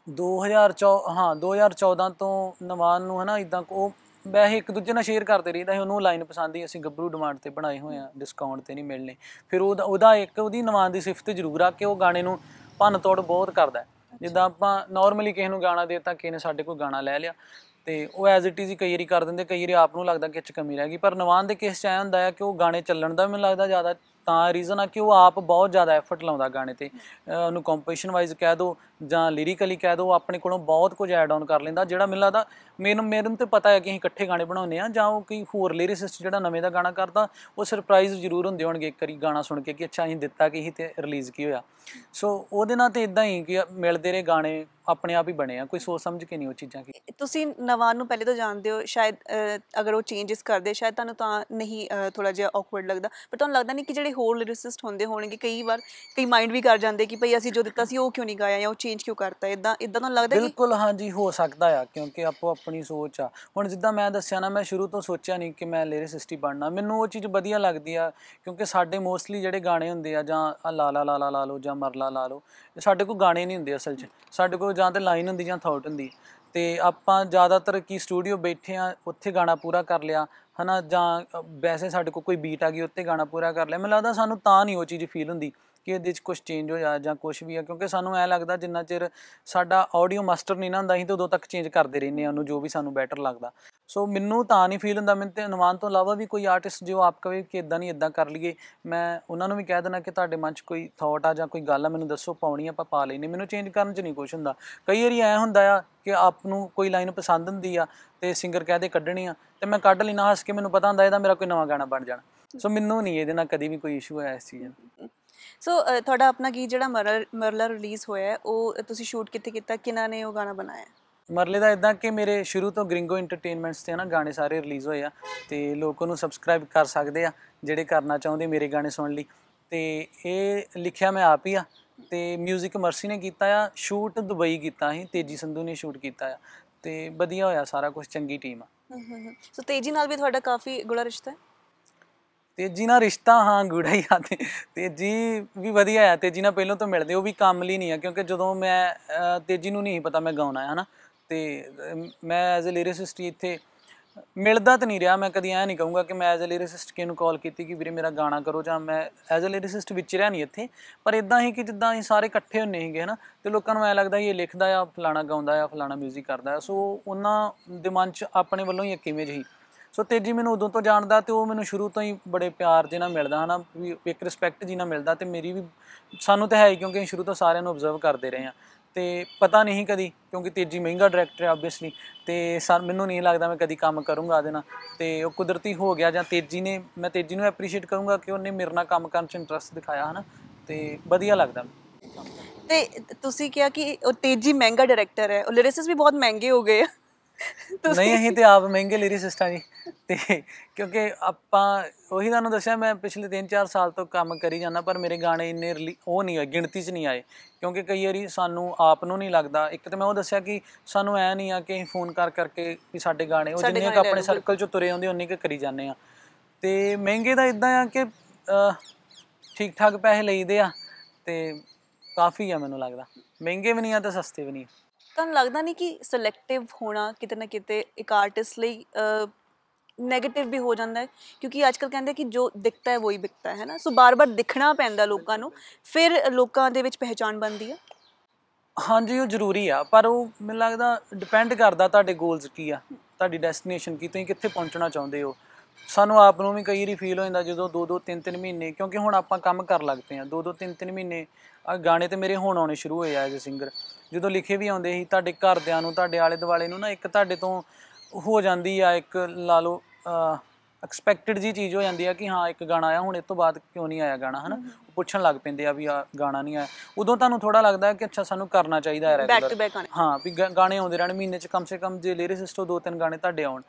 2014 ਹਾਂ 2014 ਤੋਂ ਨਵਾਨ ਨੂੰ ਹਨਾ ਇਦਾਂ ਉਹ ਵੈਸੇ ਇੱਕ ਦੂਜੇ ਨਾਲ ਸ਼ੇਅਰ ਕਰਦੇ ਰਹੀਦਾ ਸੀ ਉਹਨੂੰ ਲਾਈਨ ਪਸੰਦ ਹੀ ਅਸੀਂ ਗੱਭਰੂ ਡਿਮਾਂਡ ਤੇ ਬਣਾਏ ਹੋਏ ਆ ਡਿਸਕਾਊਂਟ ਤੇ ਨਹੀਂ ਮਿਲਨੇ ਫਿਰ ਉਹ ਉਹਦਾ ਇੱਕ ਉਹਦੀ ਨਵਾਨ ਦੀ ਸਿਫਤ ਜ਼ਰੂਰ ਆ ਕਿ ਉਹ ਗਾਣੇ ਨੂੰ ਭੰਨ ਤੋੜ ਬਹੁਤ ਕਰਦਾ ਜਿੱਦਾਂ ਆਪਾਂ ਨਾਰਮਲੀ ਕਿਸੇ ਨੂੰ ਗਾਣਾ ਦੇਤਾ ਕਿਸੇ ਨੇ ਸਾਡੇ ਕੋਲ ਗਾਣਾ ਲੈ ਲਿਆ ਤੇ ਉਹ ਐਜ਼ ਇਟ ਇਜ਼ ਹੀ ਕਈ ਵਾਰੀ ਕਰ ਦਿੰਦੇ ਕਈ ਵਾਰੀ ਆਪ ਨੂੰ ਲੱਗਦਾ ਕਿ ਚ ਕਮੀ ਰਹਿ ਗਈ ਪਰ ਨਵਾਨ ਦੇ ਕੇਸ ਚ ਆਇਆ ਹੁੰਦਾ ਹੈ ਕਿ ਉਹ ਗਾਣੇ ਚੱਲਣ ਦਾ ਮੈਨੂੰ ਲੱਗਦਾ ਜ਼ਿਆਦਾ ਤਾਂ ਰੀਜ਼ਨ ਆ ਕਿ ਉਹ ਆਪ ਬਹੁਤ ਜ਼ਿਆਦਾ ਐਫਰਟ ਲਾਉਂਦਾ ਗਾਣੇ ਤੇ ਉਹਨੂੰ ਕੰਪੋਜੀਸ਼ਨ ਵਾਈਜ਼ ਕਹਿ ਦੋ ਜਾਂ ਲਿਰਿਕਲੀ ਕਹਿ ਦੋ ਆਪਣੇ ਕੋਲੋਂ ਬਹੁਤ ਕੁਝ ਐਡ ਆਨ ਕਰ ਲੈਂਦਾ ਜਿਹੜਾ ਮੈਨੂੰ ਲੱਗਦਾ ਮੈਨੂੰ ਮੈਨੂੰ ਤੇ ਪਤਾ ਹੈ ਕਿ ਅਸੀਂ ਇਕੱਠੇ ਗਾਣੇ ਬਣਾਉਨੇ ਆ ਜਾਂ ਉਹ ਕੋਈ ਹੋਰ ਲਿਰਿਸਿਸਟ ਜਿਹੜਾ ਨਵੇਂ ਦਾ ਗਾਣਾ ਕਰਦਾ ਉਹ ਸਰਪ੍ਰਾਈਜ਼ ਜ਼ਰੂਰ ਹੁੰਦੇ ਹੋਣਗੇ ਇੱਕ ਵਾਰੀ ਗਾਣਾ ਸੁਣ ਕੇ ਕਿ ਅੱਛਾ ਅਸੀਂ ਦਿੱਤਾ ਕਿ ਹੀ ਤੇ ਰਿਲੀਜ਼ ਕੀ ਹੋਇਆ ਸੋ ਉਹਦੇ ਨਾਲ ਤੇ ਇਦਾਂ ਹੀ ਕਿ ਮਿਲਦੇ ਰਹੇ ਗਾਣੇ ਆਪਣੇ ਆਪ ਹੀ ਬਣੇ ਆ ਕੋਈ ਸੋਚ ਸਮਝ ਕੇ ਨਹੀਂ ਉਹ ਚੀਜ਼ਾਂ ਕੀ ਤੁਸੀਂ ਨਵਾਨ ਨੂੰ ਪਹਿਲੇ ਤੋਂ ਜਾਣਦੇ ਹੋ ਸ਼ਾਇਦ ਅਗਰ ਉਹ ਚੇਂਜਸ ਕਰਦੇ ਸ਼ਾਇਦ ਤੁਹਾਨੂੰ ਤਾਂ ਨਹੀਂ ਥੋੜਾ ਜਿਹਾ ਔਕਵਰਡ ਲੱਗਦਾ ਪਰ ਤੁਹਾਨੂੰ ਲੱਗਦਾ ਨਹੀਂ ਕਿ ਜਿਹੜੇ ਜਿਹੜੇ ਹੋਰ ਲਿਰਿਸਟ ਹੁੰਦੇ ਹੋਣਗੇ ਕਈ ਵਾਰ ਕਈ ਮਾਈਂਡ ਵੀ ਕਰ ਜਾਂਦੇ ਕਿ ਭਈ ਅਸੀਂ ਜੋ ਦਿੱਤਾ ਸੀ ਉਹ ਕਿਉਂ ਨਹੀਂ ਗਾਇਆ ਜਾਂ ਉਹ ਚੇਂਜ ਕਿਉਂ ਕਰਤਾ ਇਦਾਂ ਇਦਾਂ ਤਾਂ ਲੱਗਦਾ ਕਿ ਬਿਲਕੁਲ ਹਾਂਜੀ ਹੋ ਸਕਦਾ ਆ ਕਿਉਂਕਿ ਆਪੋ ਆਪਣੀ ਸੋਚ ਆ ਹੁਣ ਜਿੱਦਾਂ ਮੈਂ ਦੱਸਿਆ ਨਾ ਮੈਂ ਸ਼ੁਰੂ ਤੋਂ ਸੋਚਿਆ ਨਹੀਂ ਕਿ ਮੈਂ ਲਿਰਿਸਟ ਹੀ ਬਣਨਾ ਮੈਨੂੰ ਉਹ ਚੀਜ਼ ਵਧੀਆ ਲੱਗਦੀ ਆ ਕਿਉਂਕਿ ਸਾਡੇ ਮੋਸਟਲੀ ਜਿਹੜੇ ਗਾਣੇ ਹੁੰਦੇ ਆ ਜਾਂ ਲਾ ਲਾ ਲਾ ਲਾ ਲਾ ਲੋ ਜਾਂ ਮਰਲਾ ਲਾ ਲੋ ਸਾਡੇ ਕੋਲ ਗਾਣੇ ਨਹੀਂ ਹੁੰਦੇ ਅਸਲ 'ਚ ਸਾਡੇ ਕੋਲ ਜਾਂ ਤੇ ਲਾਈਨ ਹੁੰਦੀ ਜਾਂ ਥਾਟ ਹੁੰਦੀ ਤੇ ਆਪਾਂ ਜ਼ਿਆਦਾਤਰ ਕੀ ਸਟੂਡੀਓ ਬੈਠੇ ਆ ਉੱਥੇ ਗਾਣਾ ਪੂਰਾ ਕਰ ਲਿਆ ਹਨਾ ਜਾਂ ਵੈਸੇ ਸਾਡੇ ਕੋਲ ਕੋਈ ਬੀਟ ਆ ਗਈ ਉੱਤੇ ਗਾਣਾ ਪੂਰਾ ਕਰ ਲਿਆ ਮੈਨੂੰ ਲੱਗਦਾ ਸਾਨੂੰ ਤਾਂ ਨਹੀਂ ਉਹ ਚੀਜ਼ ਫੀਲ ਹੁੰਦੀ ਕਿ ਇਹਦੇ ਵਿੱਚ ਕੁਝ ਚੇਂਜ ਹੋ ਜਾ ਜਾਂ ਕੁਝ ਵੀ ਆ ਕਿਉਂਕਿ ਸਾਨੂੰ ਐ ਲੱਗਦਾ ਜਿੰਨਾ ਚਿਰ ਸਾਡਾ ਆਡੀਓ ਮਾਸਟਰ ਨਹੀਂ ਨਾ ਹੁੰਦਾ ਅਸੀਂ ਤਾਂ ਉਦੋਂ ਤੱਕ ਚੇਂਜ ਕਰਦੇ ਰਹਿੰਦੇ ਆ ਉਹਨੂੰ ਜੋ ਵੀ ਸਾਨੂੰ ਬੈਟਰ ਲੱਗਦਾ ਸੋ ਮੈਨੂੰ ਤਾਂ ਨਹੀਂ ਫੀਲ ਹੁੰਦਾ ਮੈਂ ਤੇ ਅਨੁਮਾਨ ਤੋਂ ਇਲਾਵਾ ਵੀ ਕੋਈ ਆਰਟਿਸਟ ਜੋ ਆਪ ਕਹੇ ਕਿ ਇਦਾਂ ਨਹੀਂ ਇਦਾਂ ਕਰ ਲਈਏ ਮੈਂ ਉਹਨਾਂ ਨੂੰ ਵੀ ਕਹਿ ਦੇਣਾ ਕਿ ਤੁਹਾਡੇ ਮਨ 'ਚ ਕੋਈ ਥਾਟ ਆ ਜਾਂ ਕੋਈ ਗੱਲ ਆ ਮੈਨੂੰ ਦੱਸੋ ਪਾਉਣੀ ਆਪਾਂ ਪਾ ਲੈਨੇ ਮੈਨੂੰ ਚੇਂਜ ਕਰਨ 'ਚ ਨਹੀਂ ਕੁਝ ਹੁੰਦਾ ਕਈ ਵਾਰੀ ਐ ਹੁੰਦਾ ਆ ਕਿ ਆਪ ਨੂੰ ਕੋਈ ਲਾਈਨ ਪਸੰਦ ਹੁੰਦੀ ਆ ਤੇ ਸਿੰਗਰ ਕਹਦੇ ਕੱਢਣੀ ਆ ਤੇ ਮੈਂ ਕੱਢ ਲਈ ਨਾ ਹੱਸ ਕੇ ਮੈਨੂੰ ਪਤਾ ਹੁੰਦਾ ਇਹਦਾ ਮੇਰਾ ਕੋਈ ਨਵਾਂ ਗਾਣਾ ਬਣ ਜਾਣਾ ਸੋ ਮੈਨੂੰ ਨਹੀਂ ਇਹਦੇ ਨਾਲ ਕਦੀ ਵੀ ਕੋਈ ਇਸ਼ੂ ਆਇਆ ਇਸ ਚੀਜ਼ ਸੋ ਤੁਹਾਡਾ ਆਪਣਾ ਗੀਤ ਜਿਹੜਾ ਮਰਲਾ ਰਿਲੀਜ਼ ਹੋਇਆ ਉਹ ਤੁਸੀਂ ਸ਼ੂਟ ਕਿੱਥੇ ਕੀਤਾ ਕਿਨਾਂ ਨੇ ਉਹ ਗਾਣਾ ਬਣਾਇਆ ਮਰਲੇ ਦਾ ਇਦਾਂ ਕਿ ਮੇਰੇ ਸ਼ੁਰੂ ਤੋਂ ਗ੍ਰਿੰਗੋ ਐਂਟਰਟੇਨਮੈਂਟਸ ਤੇ ਨਾ ਗਾਣੇ ਸਾਰੇ ਰਿਲੀਜ਼ ਹੋਏ ਆ ਤੇ ਲੋਕੋ ਨੂੰ ਸਬਸਕ੍ਰਾਈਬ ਕਰ ਸਕਦੇ ਆ ਜਿਹੜੇ ਕਰਨਾ ਚਾਹੁੰਦੇ ਮੇਰੇ ਗਾਣੇ ਸੁਣਨ ਲਈ ਤੇ ਇਹ ਲਿਖਿਆ ਮੈਂ ਆਪ ਹੀ ਆ ਤੇ 뮤직 ਮਰਸੀ ਨੇ ਕੀਤਾ ਆ ਸ਼ੂਟ ਦੁਬਈ ਕੀਤਾ ਸੀ ਤੇਜੀ ਸੰਧੂ ਨੇ ਸ਼ੂਟ ਕੀਤਾ ਆ ਤੇ ਵਧੀਆ ਹੋਇਆ ਸਾਰਾ ਕੁਝ ਚੰਗੀ ਟੀਮ ਆ ਸੋ ਤੇਜੀ ਨਾਲ ਵੀ ਤੁਹਾਡਾ ਕਾਫੀ ਗੁੜਾ ਰਿਸ਼ਤਾ ਹੈ ਤੇਜੀ ਨਾਲ ਰਿਸ਼ਤਾ ਹਾਂ ਗੁੜਾ ਹੀ ਆ ਤੇਜੀ ਵੀ ਵਧੀਆ ਆ ਤੇਜੀ ਨਾਲ ਪਹਿਲਾਂ ਤੋਂ ਮਿਲਦੇ ਉਹ ਵੀ ਕੰਮ ਲਈ ਨਹੀਂ ਆ ਕਿਉਂਕਿ ਜਦੋਂ ਮੈਂ ਤੇਜੀ ਨੂੰ ਨਹੀਂ ਪਤਾ ਮੈਂ ਗਾਉਣਾ ਹੈ ਹਨਾ ਤੇ ਮੈਂ ਐਜ਼ ਅ ਲਿਰਿਸਟ ਇੱਥੇ ਮਿਲਦਾ ਤਾਂ ਨਹੀਂ ਰਿਹਾ ਮੈਂ ਕਦੀ ਐ ਨਹੀਂ ਕਹੂੰਗਾ ਕਿ ਮੈਂ ਐਜ਼ ਅ ਲਿਰਿਸਟ ਕਿਹਨੂੰ ਕਾਲ ਕੀਤੀ ਕਿ ਵੀਰੇ ਮੇਰਾ ਗਾਣਾ ਕਰੋ ਜਾਂ ਮੈਂ ਐਜ਼ ਅ ਲਿਰਿਸਟ ਰਿਹਾ ਨਹੀਂ ਇੱਥੇ ਪਰ ਇਦਾਂ ਹੀ ਕਿ ਜਿੱਦਾਂ ਅਸੀਂ ਸਾਰੇ ਇਕੱਠੇ ਹੁੰਨੇ ਹੀਗੇ ਹਨਾ ਤੇ ਲੋਕਾਂ ਨੂੰ ਐ ਲੱਗਦਾ ਇਹ ਲਿਖਦਾ ਆ ਫਲਾਣਾ ਗਾਉਂਦਾ ਆ ਫਲਾਣਾ 뮤직 ਕਰਦਾ ਆ ਸੋ ਉਹਨਾਂ ਦੇ ਮਨ 'ਚ ਆਪਣੇ ਵੱਲੋਂ ਹੀ ਕਿਵੇਂ ਜਹੀ ਸੋ ਤੇਜੀ ਮੈਨੂੰ ਉਦੋਂ ਤੋਂ ਜਾਣਦਾ ਤੇ ਉਹ ਮੈਨੂੰ ਸ਼ੁਰੂ ਤੋਂ ਹੀ ਬੜੇ ਪਿਆਰ ਦੇ ਨਾਲ ਮਿਲਦਾ ਹਨਾ ਵੀ ਇੱਕ ਰਿਸਪੈਕਟ ਜੀ ਨਾਲ ਮਿਲਦਾ ਤੇ ਮੇਰੀ ਵੀ ਸਾਨੂੰ ਤਾਂ ਹੈ ਕਿਉਂਕਿ ਸ਼ੁਰੂ ਤੋਂ ਸਾਰਿਆਂ ਨੂੰ ਆਬਜ਼ਰਵ ਕਰਦੇ ਰਹੇ ਆ ਤੇ ਪਤਾ ਨਹੀਂ ਕਦੀ ਕਿਉਂਕਿ ਤੇਜੀ ਮਹਿੰਗਾ ਡਾਇਰੈਕਟਰ ਹੈ ਆਬਵੀਅਸਲੀ ਤੇ ਸਰ ਮੈਨੂੰ ਨਹੀਂ ਲੱਗਦਾ ਮੈਂ ਕਦੀ ਕੰਮ ਕਰੂੰਗਾ ਆਦੇ ਨਾਲ ਤੇ ਉਹ ਕੁਦਰਤੀ ਹੋ ਗਿਆ ਜਾਂ ਤੇਜੀ ਨੇ ਮੈਂ ਤੇਜੀ ਨੂੰ ਐਪਰੀਸ਼ੀਏਟ ਕਰੂੰਗਾ ਕਿ ਉਹਨੇ ਮੇਰੇ ਨਾਲ ਕੰਮ ਕਰਨ 'ਚ ਇੰਟਰਸਟ ਦਿਖਾਇਆ ਹਨਾ ਤੇ ਵਧੀਆ ਲੱਗਦਾ ਤੇ ਤੁਸੀਂ ਕਿਹਾ ਕਿ ਉਹ ਤੇਜੀ ਮਹਿੰਗਾ ਡਾਇਰੈਕਟਰ ਹੈ ਉਹ ਲਿਰਿਸਿਸ ਵੀ ਬਹੁਤ ਮਹਿੰਗੇ ਹੋ ਗਏ ਨਹੀਂ ਅਸੀਂ ਤੇ ਆਪ ਮਹਿੰਗੇ ਲਿਰਿਸਟ ਆ ਜੀ ਤੇ ਕਿਉਂਕਿ ਆਪਾਂ ਉਹੀ ਤੁਹਾਨੂੰ ਦੱਸਿਆ ਮੈਂ ਪਿਛਲੇ 3-4 ਸਾਲ ਤੋਂ ਕੰਮ ਕਰੀ ਜਾਂਦਾ ਪਰ ਮੇਰੇ ਗਾਣੇ ਇੰਨੇ ਉਹ ਨਹੀਂ ਗਿਣਤੀ 'ਚ ਨਹੀਂ ਆਏ ਕਿਉਂਕਿ ਕਈ ਵਾਰੀ ਸਾਨੂੰ ਆਪ ਨੂੰ ਨਹੀਂ ਲੱਗਦਾ ਇੱਕ ਤਾਂ ਮੈਂ ਉਹ ਦੱਸਿਆ ਕਿ ਸਾਨੂੰ ਐ ਨਹੀਂ ਆ ਕਿ ਫੋਨ ਕਰ ਕਰਕੇ ਕਿ ਸਾਡੇ ਗਾਣੇ ਉਹ ਜਿੰਨੇ ਕ ਆਪਣੇ ਸਰਕਲ 'ਚ ਤੁਰੇ ਆਉਂਦੇ ਉਨੇ ਕ ਕਰੀ ਜਾਂਦੇ ਆ ਤੇ ਮਹਿੰਗੇ ਦਾ ਇਦਾਂ ਆ ਕਿ ਠੀਕ ਠਾਕ ਪੈਸੇ ਲਈਦੇ ਆ ਤੇ ਕਾਫੀ ਆ ਮੈਨੂੰ ਲੱਗਦਾ ਮਹਿੰਗੇ ਵੀ ਨਹੀਂ ਆ ਤੇ ਸਸਤੇ ਵੀ ਨਹੀਂ ਤੁਹਾਨੂੰ ਲੱਗਦਾ ਨਹੀਂ ਕਿ ਸਿਲੈਕਟਿਵ ਹੋਣਾ ਕਿਤੇ ਨਾ ਕਿਤੇ ਇੱਕ ਆਰਟਿਸਟ ਲਈ ਨੈਗੇਟਿਵ ਵੀ ਹੋ ਜਾਂਦਾ ਹੈ ਕਿਉਂਕਿ ਅੱਜ ਕੱਲ ਕਹਿੰਦੇ ਕਿ ਜੋ ਦਿਖਤਾ ਹੈ ਵਹੀ ਵਿਕਦਾ ਹੈ ਨਾ ਸੋ ਬਾਰ-ਬਾਰ ਦਿਖਣਾ ਪੈਂਦਾ ਲੋਕਾਂ ਨੂੰ ਫਿਰ ਲੋਕਾਂ ਦੇ ਵਿੱਚ ਪਹਿਚਾਣ ਬਣਦੀ ਹੈ ਹਾਂਜੀ ਉਹ ਜ਼ਰੂਰੀ ਆ ਪਰ ਉਹ ਮੈਨੂੰ ਲੱਗਦਾ ਡਿਪੈਂਡ ਕਰਦਾ ਤੁਹਾਡੇ ਗੋਲਸ ਕੀ ਆ ਤੁਹਾਡੀ ਡੈਸਟੀਨੇਸ਼ਨ ਕੀ ਤੁਸੀਂ ਕਿੱਥੇ ਪਹੁੰਚਣਾ ਚਾਹੁੰਦੇ ਹੋ ਸਾਨੂੰ ਆਪ ਨੂੰ ਵੀ ਕਈ ਵਾਰੀ ਫੀਲ ਹੋ ਜਾਂਦਾ ਜਦੋਂ 2-2 3-3 ਮਹੀਨੇ ਕਿਉਂਕਿ ਹੁਣ ਆਪਾਂ ਕੰਮ ਕਰ ਲੱਗ ਪਏ ਆ 2-2 3-3 ਮਹੀਨੇ ਆ ਗਾਣੇ ਤੇ ਮੇਰੇ ਹੁਣ ਆਉਣੇ ਸ਼ੁਰੂ ਹੋਏ ਆ ਐਜ਼ ਅ ਸਿੰਗਰ ਜਦੋਂ ਲਿਖੇ ਵੀ ਆਉਂਦੇ ਸੀ ਤੁਹਾਡੇ ਘਰਦਿਆਂ ਨੂੰ ਤੁਹਾਡੇ ਆਲੇ ਦੁਆਲੇ ਨੂੰ ਨਾ ਇੱਕ ਤੁਹਾਡੇ ਤੋਂ ਹੋ ਜਾਂਦੀ ਆ ਇੱਕ ਲਾ ਲਓ ਐਕਸਪੈਕਟਡ ਜੀ ਚੀਜ਼ ਹੋ ਜਾਂਦੀ ਆ ਕਿ ਹਾਂ ਇੱਕ ਗਾਣਾ ਆਇਆ ਹੁਣ ਇਸ ਤੋਂ ਬਾਅਦ ਕਿਉਂ ਨਹੀਂ ਆਇਆ ਗਾਣਾ ਹਨਾ ਪੁੱਛਣ ਲੱਗ ਪੈਂਦੇ ਆ ਵੀ ਆ ਗਾਣਾ ਨਹੀਂ ਆਇਆ ਉਦੋਂ ਤੁਹਾਨੂੰ ਥੋੜਾ ਲੱਗਦਾ ਕਿ ਅੱਛਾ ਸਾਨੂੰ ਕਰਨਾ ਚਾਹੀਦਾ ਹੈ ਰੈਗੂਲਰ ਬੈਕ ਟੂ ਬੈਕ ਹਾਂ ਵੀ ਗਾਣੇ ਆਉਂਦੇ ਰਹਿਣ ਮਹੀਨੇ 'ਚ ਕਮ ਸੇ ਕਮ ਜੇ ਲਿਰਿਸਟੋ ਦੋ ਤਿੰਨ ਗਾਣੇ ਤੁਹਾਡੇ ਆਉਣ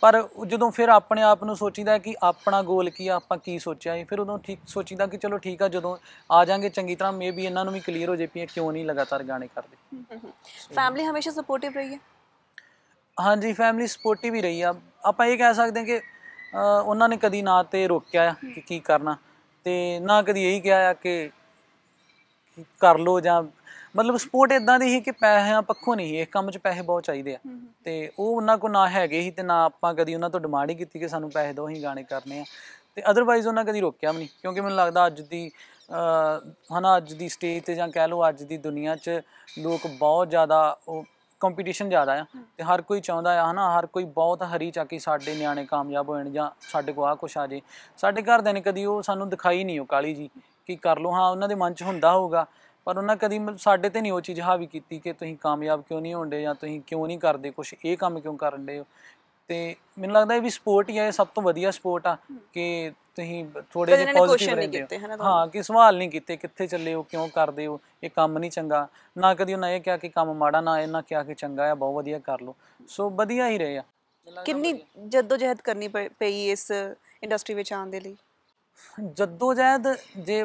ਪਰ ਜਦੋਂ ਫਿਰ ਆਪਣੇ ਆਪ ਨੂੰ ਸੋਚੀਦਾ ਕਿ ਆਪਣਾ ਗੋਲ ਕੀ ਆ ਆਪਾਂ ਕੀ ਸੋਚਿਆ ਫਿਰ ਉਦੋਂ ਠੀਕ ਸੋਚੀਦਾ ਕਿ ਚਲੋ ਠੀਕ ਆ ਜਦੋਂ ਆ ਜਾਾਂਗੇ ਚੰਗੀ ਤਰ੍ਹਾਂ ਮੇਬੀ ਇਹਨਾਂ ਨੂੰ ਵੀ ਕਲੀਅਰ ਹੋ ਜੇ ਪਈ ਕਿਉਂ ਨਹੀਂ ਲਗਾਤਾਰ ਗਾਣੇ ਕਰਦੇ ਫੈਮਿਲੀ ਹਮੇਸ਼ਾ ਸਪੋਰਟਿਵ ਰਹੀ ਹੈ ਹਾਂਜੀ ਫੈਮਿਲੀ ਸਪੋਰਟਿਵ ਹੀ ਰਹੀ ਆ ਆਪਾਂ ਇਹ ਕਹਿ ਸਕਦੇ ਹਾਂ ਕਿ ਉਹਨਾਂ ਨੇ ਕਦੀ ਨਾ ਤੇ ਰੋਕਿਆ ਕਿ ਕੀ ਕਰਨਾ ਤੇ ਨਾ ਕਦੀ ਇਹੀ ਕਿਹਾ ਆ ਕਿ ਕਰ ਲੋ ਜਾਂ ਮਤਲਬ ਸਪੋਰਟ ਇਦਾਂ ਦੀ ਸੀ ਕਿ ਪੈਸਿਆਂ ਪੱਖੋਂ ਨਹੀਂ ਇਸ ਕੰਮ 'ਚ ਪੈਸੇ ਬਹੁਤ ਚਾਹੀਦੇ ਆ ਤੇ ਉਹ ਉਹਨਾਂ ਕੋ ਨਾ ਹੈਗੇ ਸੀ ਤੇ ਨਾ ਆਪਾਂ ਕਦੀ ਉਹਨਾਂ ਤੋਂ ਡਿਮਾਂਡ ਹੀ ਕੀਤੀ ਕਿ ਸਾਨੂੰ ਪੈਸੇ ਦਿਓ ਅਸੀਂ ਗਾਣੇ ਕਰਨੇ ਆ ਤੇ ਅਦਰਵਾਈਜ਼ ਉਹਨਾਂ ਕਦੀ ਰੋਕਿਆ ਵੀ ਨਹੀਂ ਕਿਉਂਕਿ ਮੈਨੂੰ ਲੱਗਦਾ ਅੱਜ ਦੀ ਹਨਾ ਅੱਜ ਦੀ ਸਟੇਜ ਤੇ ਜਾਂ ਕਹਿ ਲਓ ਅੱਜ ਦੀ ਦੁਨੀਆ 'ਚ ਲੋਕ ਬਹੁਤ ਜ਼ਿਆਦਾ ਉਹ ਕੰਪੀਟੀਸ਼ਨ ਜ਼ਿਆਦਾ ਆ ਤੇ ਹਰ ਕੋਈ ਚਾਹੁੰਦਾ ਆ ਹਨਾ ਹਰ ਕੋਈ ਬਹੁਤ ਹਰੀ ਚਾਕੀ ਸਾਡੇ ਨਿਆਣੇ ਕਾਮਯਾਬ ਹੋਣ ਜਾਂ ਸਾਡੇ ਕੋ ਆ ਕੁਛ ਆ ਜੇ ਸਾਡੇ ਘਰ ਦੇ ਨੇ ਕਦੀ ਉਹ ਸਾਨੂੰ ਦਿਖਾਈ ਨਹੀਂ ਉਹ ਕਾਲੀ ਜੀ ਕੀ ਕਰ ਲੋ ਹਾਂ ਉਹਨਾਂ ਦੇ ਮਨ 'ਚ ਹੁੰਦਾ ਹੋਊਗਾ ਪਰ ਉਹਨਾਂ ਕਦੀ ਸਾਡੇ ਤੇ ਨਹੀਂ ਉਹ ਚੀਜ਼ ਹਾਵੀ ਕੀਤੀ ਕਿ ਤੁਸੀਂ ਕਾਮਯਾਬ ਕਿਉਂ ਨਹੀਂ ਹੁੰਦੇ ਜਾਂ ਤੁਸੀਂ ਕਿਉਂ ਨਹੀਂ ਕਰਦੇ ਕੁਝ ਇਹ ਕੰਮ ਕਿਉਂ ਕਰਨ ਦੇ ਹੋ ਤੇ ਮੈਨੂੰ ਲੱਗਦਾ ਇਹ ਵੀ ਸਪੋਰਟ ਹੀ ਆ ਇਹ ਸਭ ਤੋਂ ਵਧੀਆ ਸਪੋਰਟ ਆ ਕਿ ਤੁਸੀਂ ਥੋੜੇ ਜਿਹਾ ਪੋਜ਼ਿਟਿਵ ਰਹਿੰਦੇ ਹੋ ਹਾਂ ਕਿ ਸਵਾਲ ਨਹੀਂ ਕੀਤੇ ਕਿੱਥੇ ਚੱਲੇ ਹੋ ਕਿਉਂ ਕਰਦੇ ਹੋ ਇਹ ਕੰਮ ਨਹੀਂ ਚੰਗਾ ਨਾ ਕਦੀ ਉਹਨਾਂ ਇਹ ਕਿਹਾ ਕਿ ਕੰਮ ਮਾੜਾ ਨਾ ਇਹ ਨਾ ਕਿਹਾ ਕਿ ਚੰਗਾ ਆ ਬਹੁਤ ਵਧੀਆ ਕਰ ਲੋ ਸੋ ਵਧੀਆ ਹੀ ਰਹੇ ਆ ਕਿੰਨੀ ਜਦੋਂ ਜਹਿਦ ਕਰਨੀ ਪਈ ਇਸ ਇੰਡਸਟਰੀ ਵਿੱਚ ਆਉਣ ਦੇ ਲਈ ਜਦੋਂ ਜਹਿਦ ਜੇ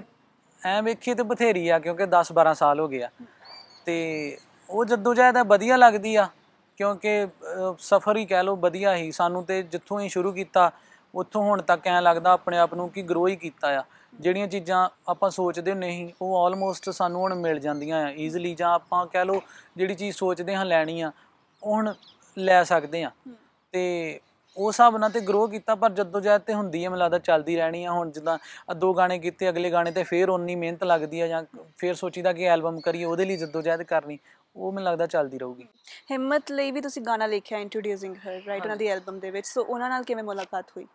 ਐ ਵੇਖੀ ਤੇ ਬਥੇਰੀ ਆ ਕਿਉਂਕਿ 10 12 ਸਾਲ ਹੋ ਗਿਆ ਤੇ ਉਹ ਜਦੋਂ ਜਹਿਦ ਆ ਵਧੀਆ ਲੱਗਦੀ ਆ ਕਿਉਂਕਿ ਸਫ਼ਰ ਹੀ ਕਹਿ ਲੋ ਵਧੀਆ ਹੀ ਸਾਨੂੰ ਤੇ ਜਿੱਥੋਂ ਹੀ ਸ਼ੁਰੂ ਕੀਤਾ ਉੱਥੋਂ ਹੁਣ ਤੱਕ ਐਂ ਲੱਗਦਾ ਆਪਣੇ ਆਪ ਨੂੰ ਕਿ ਗਰੋ ਹੀ ਕੀਤਾ ਆ ਜਿਹੜੀਆਂ ਚੀਜ਼ਾਂ ਆਪਾਂ ਸੋਚਦੇ ਨਹੀਂ ਉਹ ਆਲਮੋਸਟ ਸਾਨੂੰ ਹੁਣ ਮਿਲ ਜਾਂਦੀਆਂ ਆ ਈਜ਼ੀਲੀ ਜਾਂ ਆਪਾਂ ਕਹਿ ਲਓ ਜਿਹੜੀ ਚੀਜ਼ ਸੋਚਦੇ ਹਾਂ ਲੈਣੀ ਆ ਉਹ ਹੁਣ ਲੈ ਸਕਦੇ ਆ ਤੇ ਉਸ ਹਿਸਾਬ ਨਾਲ ਤੇ ਗਰੋ ਕੀਤਾ ਪਰ ਜਦੋਂ ਜਦ ਤੇ ਹੁੰਦੀ ਹੈ ਮਲਾਦਾ ਚੱਲਦੀ ਰਹਿਣੀ ਆ ਹੁਣ ਜਿੱਦਾਂ ਦੋ ਗਾਣੇ ਕੀਤੇ ਅਗਲੇ ਗਾਣੇ ਤੇ ਫੇਰ ਉਨੀ ਮਿਹਨਤ ਲੱਗਦੀ ਆ ਜਾਂ ਫੇਰ ਸੋਚੀਦਾ ਕਿ ਐਲਬਮ ਕਰੀਏ ਉਹਦੇ ਲਈ ਜਦੋਂ ਜਦ ਕਰਨੀ ਉਹ ਮੈਨੂੰ ਲੱਗਦਾ ਚੱਲਦੀ ਰਹੂਗੀ ਹਿੰਮਤ ਲਈ ਵੀ ਤੁਸੀਂ ਗਾਣਾ ਲਿਖਿਆ ਇੰਟਰੋਡਿਊਸਿੰਗ ਹਰ ਰਾਈਟ ਉਹਨਾਂ ਦੀ ਐਲਬਮ ਦੇ ਵਿੱਚ ਸੋ ਉਹਨਾਂ ਨਾਲ ਕਿਵੇਂ ਮੁਲਾਕਾਤ ਹੋਈ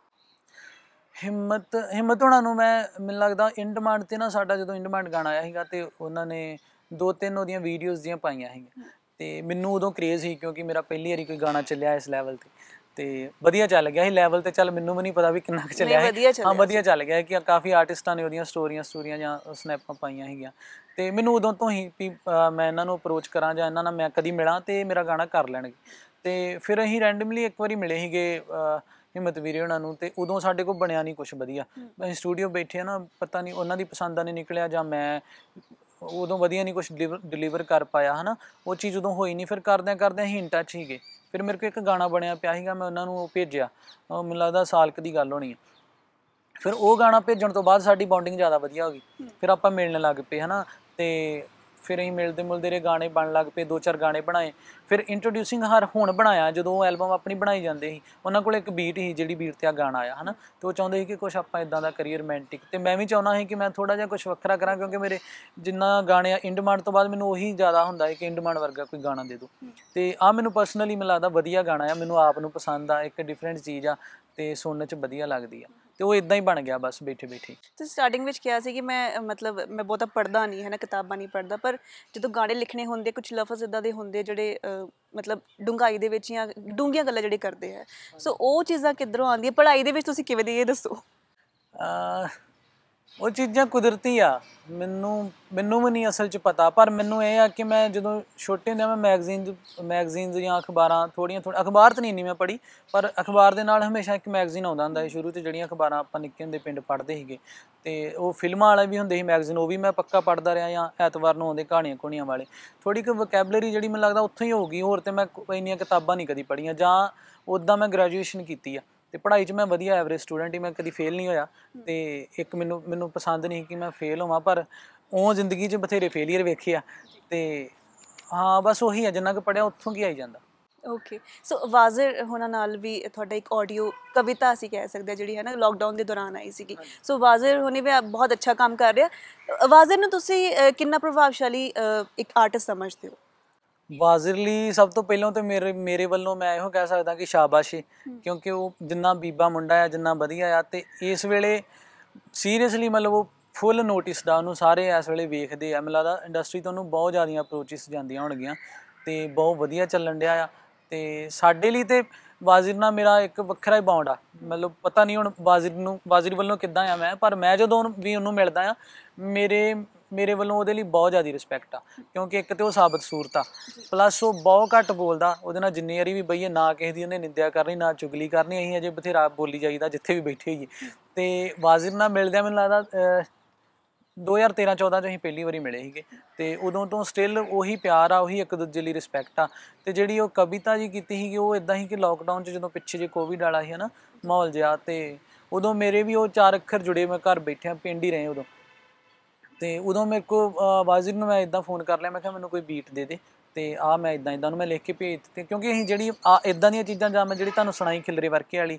ਹਿੰਮਤ ਹਿੰਮਤ ਉਹਨਾਂ ਨੂੰ ਮੈਂ ਮੈਨੂੰ ਲੱਗਦਾ ਇਨ ਡਿਮਾਂਡ ਤੇ ਨਾ ਸਾਡਾ ਜਦੋਂ ਇਨ ਡਿਮਾਂਡ ਗਾਣਾ ਆਇਆ ਸੀਗਾ ਤੇ ਉਹਨਾਂ ਨੇ ਦੋ ਤਿੰਨ ਉਹਦੀਆਂ ਵੀਡੀਓਜ਼ ਦੀਆਂ ਪਾਈਆਂ ਸੀਗੀਆਂ ਤੇ ਮੈਨੂੰ ਉਦੋਂ ਕ੍ਰੇਜ਼ ਸੀ ਕਿਉਂਕਿ ਮੇਰਾ ਪਹਿਲੀ ਵਾਰੀ ਕੋਈ ਗਾਣਾ ਚੱਲਿਆ ਇਸ ਲੈਵਲ ਤੇ ਤੇ ਵਧੀਆ ਚੱਲ ਗਿਆ ਸੀ ਲੈਵਲ ਤੇ ਚੱਲ ਮੈਨੂੰ ਵੀ ਨਹੀਂ ਪਤਾ ਵੀ ਕਿੰਨਾ ਕੁ ਚੱਲਿਆ ਹਾਂ ਵਧੀਆ ਚੱਲ ਗਿਆ ਕਿ ਕਾਫੀ ਆਰਟਿਸਟਾਂ ਨੇ ਉਹਦੀਆਂ ਸਟੋਰੀਆਂ ਸਟੋਰੀਆਂ ਜਾਂ ਸਨੈਪਾਂ ਪਾਈਆਂ ਹੈਗੀਆਂ ਤੇ ਮੈਨੂੰ ਉਦੋਂ ਤੋਂ ਹੀ ਮੈਂ ਇਹਨਾਂ ਨੂੰ ਅਪਰੋਚ ਕਰਾਂ ਜਾਂ ਇਹਨਾਂ ਨਾਲ ਮੈਂ ਕਦੀ ਮਿਲਾਂ ਤੇ ਮੇਰਾ ਗਾਣਾ ਕਰ ਲੈਣਗੇ ਤੇ ਫਿਰ ਅਸੀਂ ਰੈਂਡਮਲੀ ਇੱਕ ਵਾਰੀ ਮਿਲੇ ਸੀਗੇ ਹਿੰਮਤ ਵੀਰੇ ਉਹਨਾਂ ਨੂੰ ਤੇ ਉਦੋਂ ਸਾਡੇ ਕੋਲ ਬਣਿਆ ਨਹੀਂ ਕੁਝ ਵਧੀਆ ਅਸੀਂ ਸਟੂਡੀਓ ਬੈਠੇ ਆ ਨਾ ਪਤਾ ਨਹੀਂ ਉਹਨਾਂ ਦੀ ਪਸੰਦ ਦਾ ਨਹੀਂ ਨਿਕਲਿਆ ਜਾਂ ਮੈਂ ਉਦੋਂ ਵਧੀਆ ਨਹੀਂ ਕੁਝ ਡਿਲੀਵਰ ਕਰ ਪਾਇਆ ਹਨਾ ਉਹ ਚੀਜ਼ ਉਦੋਂ ਹੋਈ ਨਹੀਂ ਫਿਰ ਕਰਦਿਆਂ ਕਰਦਿਆਂ ਹੀ ਇੰਟਾ ਚ ਹੀ ਗਏ ਫਿਰ ਮੇਰੇ ਕੋਲ ਇੱਕ ਗਾਣਾ ਬਣਿਆ ਪਿਆ ਸੀਗਾ ਮੈਂ ਉਹਨਾਂ ਨੂੰ ਉਹ ਭੇਜਿਆ ਮੈਨੂੰ ਲੱਗਦਾ ਸਾਲਕ ਦੀ ਗੱਲ ਹੋਣੀ ਹੈ ਫਿਰ ਉਹ ਗਾਣਾ ਭੇਜਣ ਤੋਂ ਬਾਅਦ ਸਾਡੀ ਬੌਂਡਿੰਗ ਜ਼ਿਆਦਾ ਵਧੀਆ ਹੋ ਗਈ ਫਿਰ ਆਪਾਂ ਮਿਲਣ ਲੱਗ ਪਏ ਹਨਾ ਤੇ ਫਿਰ ਅਸੀਂ ਮਿਲਦੇ ਮਿਲਦੇ ਰੇ ਗਾਣੇ ਬਣ ਲੱਗ ਪਏ ਦੋ ਚਾਰ ਗਾਣੇ ਬਣਾਏ ਫਿਰ ਇੰਟਰੋਡਿਊਸਿੰਗ ਹਰ ਹੁਣ ਬਣਾਇਆ ਜਦੋਂ ਉਹ ਐਲਬਮ ਆਪਣੀ ਬਣਾਈ ਜਾਂਦੇ ਸੀ ਉਹਨਾਂ ਕੋਲ ਇੱਕ ਬੀਟ ਸੀ ਜਿਹੜੀ ਬੀਟ ਤੇ ਆ ਗਾਣਾ ਆਇਆ ਹਨਾ ਤੇ ਉਹ ਚਾਹੁੰਦੇ ਸੀ ਕਿ ਕੁਝ ਆਪਾਂ ਇਦਾਂ ਦਾ ਕਰੀਏ ਰੋਮਾਂਟਿਕ ਤੇ ਮੈਂ ਵੀ ਚਾਹੁੰਦਾ ਸੀ ਕਿ ਮੈਂ ਥੋੜਾ ਜਿਹਾ ਕੁਝ ਵੱਖਰਾ ਕਰਾਂ ਕਿਉਂਕਿ ਮੇਰੇ ਜਿੰਨਾ ਗਾਣੇ ਆ ਡਿਮਾਂਡ ਤੋਂ ਬਾਅਦ ਮੈਨੂੰ ਉਹੀ ਜ਼ਿਆਦਾ ਹੁੰਦਾ ਹੈ ਕਿ ਡਿਮਾਂਡ ਵਰਗਾ ਕੋਈ ਗਾਣਾ ਦੇ ਦੋ ਤੇ ਆ ਮੈਨੂੰ ਪਰਸਨਲੀ ਮੈਨੂੰ ਲੱਗਦਾ ਵਧੀਆ ਗਾਣਾ ਆ ਮੈਨੂੰ ਆਪ ਨੂੰ ਪਸੰਦ ਆ ਇੱਕ ਡਿਫਰੈਂਟ ਚੀਜ਼ ਆ ਤੇ ਸੁਣਨ 'ਚ ਵਧੀਆ ਲੱਗਦੀ ਆ ਤੇ ਉਹ ਇਦਾਂ ਹੀ ਬਣ ਗਿਆ ਬਸ ਬੈਠੇ ਬੈਠੇ ਤੁਸੀਂ ਸਟਾਰਟਿੰਗ ਵਿੱਚ ਕਿਹਾ ਸੀ ਕਿ ਮੈਂ ਮਤਲਬ ਮੈਂ ਬਹੁਤਾ ਪੜਦਾ ਨਹੀਂ ਹੈ ਨਾ ਕਿਤਾਬਾਂ ਨਹੀਂ ਪੜਦਾ ਪਰ ਜਦੋਂ ਗਾਣੇ ਲਿਖਣੇ ਹੁੰਦੇ ਕੁਝ ਲਫ਼ਜ਼ ਇਦਾਂ ਦੇ ਹੁੰਦੇ ਜਿਹੜੇ ਮਤਲਬ ਡੁੰਗਾਈ ਦੇ ਵਿੱਚ ਜਾਂ ਡੂੰਗੀਆਂ ਗੱਲਾਂ ਜਿਹੜੇ ਕਰਦੇ ਆ ਸੋ ਉਹ ਚੀਜ਼ਾਂ ਕਿੱਧਰੋਂ ਆਉਂਦੀਆਂ ਪੜ੍ਹਾਈ ਦੇ ਵਿੱਚ ਤੁਸੀਂ ਕਿਵੇਂ ਦੀ ਇਹ ਦੱਸੋ ਆ ਉਹ ਚੀਜ਼ਾਂ ਕੁਦਰਤੀ ਆ ਮੈਨੂੰ ਮੈਨੂੰ ਵੀ ਨਹੀਂ ਅਸਲ 'ਚ ਪਤਾ ਪਰ ਮੈਨੂੰ ਇਹ ਆ ਕਿ ਮੈਂ ਜਦੋਂ ਛੋਟੇ ਹੁੰਦੇ ਮੈਂ ਮੈਗਜ਼ੀਨ ਮੈਗਜ਼ੀਨਸ ਜਾਂ ਅਖਬਾਰਾਂ ਥੋੜੀਆਂ ਥੋੜੀ ਅਖਬਾਰ ਤਾਂ ਨਹੀਂ ਨਹੀਂ ਮੈਂ ਪੜ੍ਹੀ ਪਰ ਅਖਬਾਰ ਦੇ ਨਾਲ ਹਮੇਸ਼ਾ ਇੱਕ ਮੈਗਜ਼ੀਨ ਆਉਂਦਾ ਹੁੰਦਾ ਸੀ ਸ਼ੁਰੂ 'ਚ ਜਿਹੜੀਆਂ ਅਖਬਾਰਾਂ ਆਪਾਂ ਨਿੱਕੇ ਹੁੰਦੇ ਪਿੰਡ ਪੜ੍ਹਦੇ ਸੀਗੇ ਤੇ ਉਹ ਫਿਲਮਾਂ ਵਾਲੇ ਵੀ ਹੁੰਦੇ ਸੀ ਮੈਗਜ਼ੀਨ ਉਹ ਵੀ ਮੈਂ ਪੱਕਾ ਪੜ੍ਹਦਾ ਰਿਹਾ ਜਾਂ ਐਤਵਾਰ ਨੂੰ ਆਉਂਦੇ ਕਹਾਣੀਆਂ ਕੋਣੀਆਂ ਵਾਲੇ ਥੋੜੀ ਕੁ ਵੋਕੈਬਲਰੀ ਜਿਹੜੀ ਮੈਨੂੰ ਲੱਗਦਾ ਉੱਥੋਂ ਹੀ ਹੋਊਗੀ ਹੋਰ ਤੇ ਮੈਂ ਇੰਨੀਆਂ ਕਿਤਾਬਾਂ ਨਹੀਂ ਕਦੀ ਪੜ੍ਹੀਆਂ ਜਾਂ ਉਦਾਂ ਮੈਂ ਗ੍ਰੈਜੂਏਸ਼ਨ ਕੀਤੀ ਆ ਤੇ ਪੜ੍ਹਾਈ 'ਚ ਮੈਂ ਵਧੀਆ ਐਵਰੇਜ ਸਟੂਡੈਂਟ ਹੀ ਮੈਂ ਕਦੀ ਫੇਲ ਨਹੀਂ ਹੋਇਆ ਤੇ ਇੱਕ ਮੈਨੂੰ ਮੈਨੂੰ ਪਸੰਦ ਨਹੀਂ ਕਿ ਮੈਂ ਫੇਲ ਹੋਵਾਂ ਪਰ ਉਹ ਜ਼ਿੰਦਗੀ 'ਚ ਬਥੇਰੇ ਫੇਲੀਅਰ ਵੇਖੇ ਆ ਤੇ ਹਾਂ ਬਸ ਉਹੀ ਆ ਜਿੰਨਾ ਕਿ ਪੜਿਆ ਉੱਥੋਂ ਕੀ ਆਈ ਜਾਂਦਾ ਓਕੇ ਸੋ ਵਾਜ਼ਿਰ ਹੋਣਾ ਨਾਲ ਵੀ ਤੁਹਾਡਾ ਇੱਕ ਆਡੀਓ ਕਵਿਤਾ ਅਸੀਂ ਕਹਿ ਸਕਦੇ ਜਿਹੜੀ ਹੈ ਨਾ ਲਾਕਡਾਊਨ ਦੇ ਦੌਰਾਨ ਆਈ ਸੀਗੀ ਸੋ ਵਾਜ਼ਿਰ ਹੋਣੇ ਵੀ ਬਹੁਤ ਅੱਛਾ ਕੰਮ ਕਰ ਰਿਹਾ ਵਾਜ਼ਿਰ ਨੂੰ ਤੁਸੀਂ ਕਿੰਨਾ ਪ੍ਰਭਾਵਸ਼ਾਲੀ ਇੱਕ ਆਰਟਿਸਟ ਸਮਝਦੇ ਹੋ ਵਾਜ਼ਰਲੀ ਸਭ ਤੋਂ ਪਹਿਲਾਂ ਤੇ ਮੇਰੇ ਮੇਰੇ ਵੱਲੋਂ ਮੈਂ ਇਹੋ ਕਹਿ ਸਕਦਾ ਕਿ ਸ਼ਾਬਾਸ਼ ਕਿਉਂਕਿ ਉਹ ਜਿੰਨਾ ਬੀਬਾ ਮੁੰਡਾ ਆ ਜਿੰਨਾ ਵਧੀਆ ਆ ਤੇ ਇਸ ਵੇਲੇ ਸੀਰੀਅਸਲੀ ਮਤਲਬ ਉਹ ਫੁੱਲ ਨੋਟਿਸ ਦਾ ਉਹਨੂੰ ਸਾਰੇ ਇਸ ਵੇਲੇ ਵੇਖਦੇ ਆ ਮੈਨੂੰ ਲੱਗਦਾ ਇੰਡਸਟਰੀ ਤੋਂ ਉਹਨੂੰ ਬਹੁਤ ਜ਼ਿਆਦੀਆਂ ਅਪਰੋਚਸ ਜਾਂਦੀਆਂ ਹੋਣਗੀਆਂ ਤੇ ਬਹੁਤ ਵਧੀਆ ਚੱਲਣ ਡਿਆ ਆ ਤੇ ਸਾਡੇ ਲਈ ਤੇ ਵਾਜ਼ਿਰ ਨਾਲ ਮੇਰਾ ਇੱਕ ਵੱਖਰਾ ਹੀ ਬੌਂਡ ਆ ਮਤਲਬ ਪਤਾ ਨਹੀਂ ਹੁਣ ਵਾਜ਼ਿਰ ਨੂੰ ਵਾਜ਼ਿਰ ਵੱਲੋਂ ਕਿੱਦਾਂ ਆ ਮੈਂ ਪਰ ਮੈਂ ਜਦੋਂ ਵੀ ਉਹਨੂੰ ਮਿਲਦਾ ਆ ਮੇਰੇ ਮੇਰੇ ਵੱਲੋਂ ਉਹਦੇ ਲਈ ਬਹੁਤ ਜ਼ਿਆਦਾ ਰਿਸਪੈਕਟ ਆ ਕਿਉਂਕਿ ਇੱਕ ਤੇ ਉਹ ਸਾਬਤ ਸੂਰਤ ਆ ਪਲੱਸ ਉਹ ਬਹੁਤ ਘੱਟ ਬੋਲਦਾ ਉਹਦੇ ਨਾਲ ਜਿੰਨੀ ਵਾਰੀ ਵੀ ਬਈਏ ਨਾ ਕਿਸੇ ਦੀ ਉਹਨੇ ਨਿੰਦਿਆ ਕਰਨੀ ਨਾ ਚੁਗਲੀ ਕਰਨੀ ਅਸੀਂ ਅਜੇ ਬਥੇਰਾ ਬੋਲੀ ਜਾਈਦਾ ਜਿੱਥੇ ਵੀ ਬੈਠੇ ਹੋਈਏ ਤੇ ਵਾਜ਼ਿਰ ਨਾਲ ਮਿਲਦਿਆਂ ਮੈਨੂੰ ਲੱਗਦਾ 2013 14 ਚ ਅਸੀਂ ਪਹਿਲੀ ਵਾਰੀ ਮਿਲੇ ਸੀਗੇ ਤੇ ਉਦੋਂ ਤੋਂ ਸਟਿਲ ਉਹੀ ਪਿਆਰ ਆ ਉਹੀ ਇੱਕ ਦੂਜੇ ਲਈ ਰਿਸਪੈਕਟ ਆ ਤੇ ਜਿਹੜੀ ਉਹ ਕਵਿਤਾ ਜੀ ਕੀਤੀ ਸੀਗੀ ਉਹ ਇਦਾਂ ਹੀ ਕਿ ਲਾਕਡਾਊਨ ਚ ਜਦੋਂ ਪਿੱਛੇ ਜੇ ਕੋਵਿਡ ਵਾਲਾ ਸੀ ਹਨਾ ਮਾਹੌਲ ਜਿਆ ਤੇ ਉਦੋਂ ਮੇਰੇ ਵੀ ਉਹ ਚਾਰ ਅੱਖਰ ਜੁੜੇ ਮੈਂ ਘਰ ਬੈਠਿਆ ਪਿੰਡ ਹੀ ਰਹੇ ਉਦੋਂ ਤੇ ਉਦੋਂ ਮੇਰੇ ਕੋ ਵਾਜ਼ਿਰ ਨੂੰ ਮੈਂ ਇਦਾਂ ਫੋਨ ਕਰ ਲਿਆ ਮੈਂ ਕਿਹਾ ਮੈਨੂੰ ਕੋਈ ਬੀਟ ਦੇ ਦੇ ਤੇ ਆ ਮੈਂ ਇਦਾਂ ਇਦਾਂ ਨੂੰ ਮੈਂ ਲਿਖ ਕੇ ਭੇਜ ਦਿੱਤੇ ਕਿਉਂਕਿ ਅਸੀਂ ਜਿਹੜੀ ਇਦਾਂ ਦੀਆਂ ਚੀਜ਼ਾਂ ਜਾਂ ਮੈਂ ਜਿਹੜੀ ਤੁਹਾਨੂੰ ਸੁਣਾਈ ਖਿਲਰੇ ਵਰਕੇ ਵਾਲੀ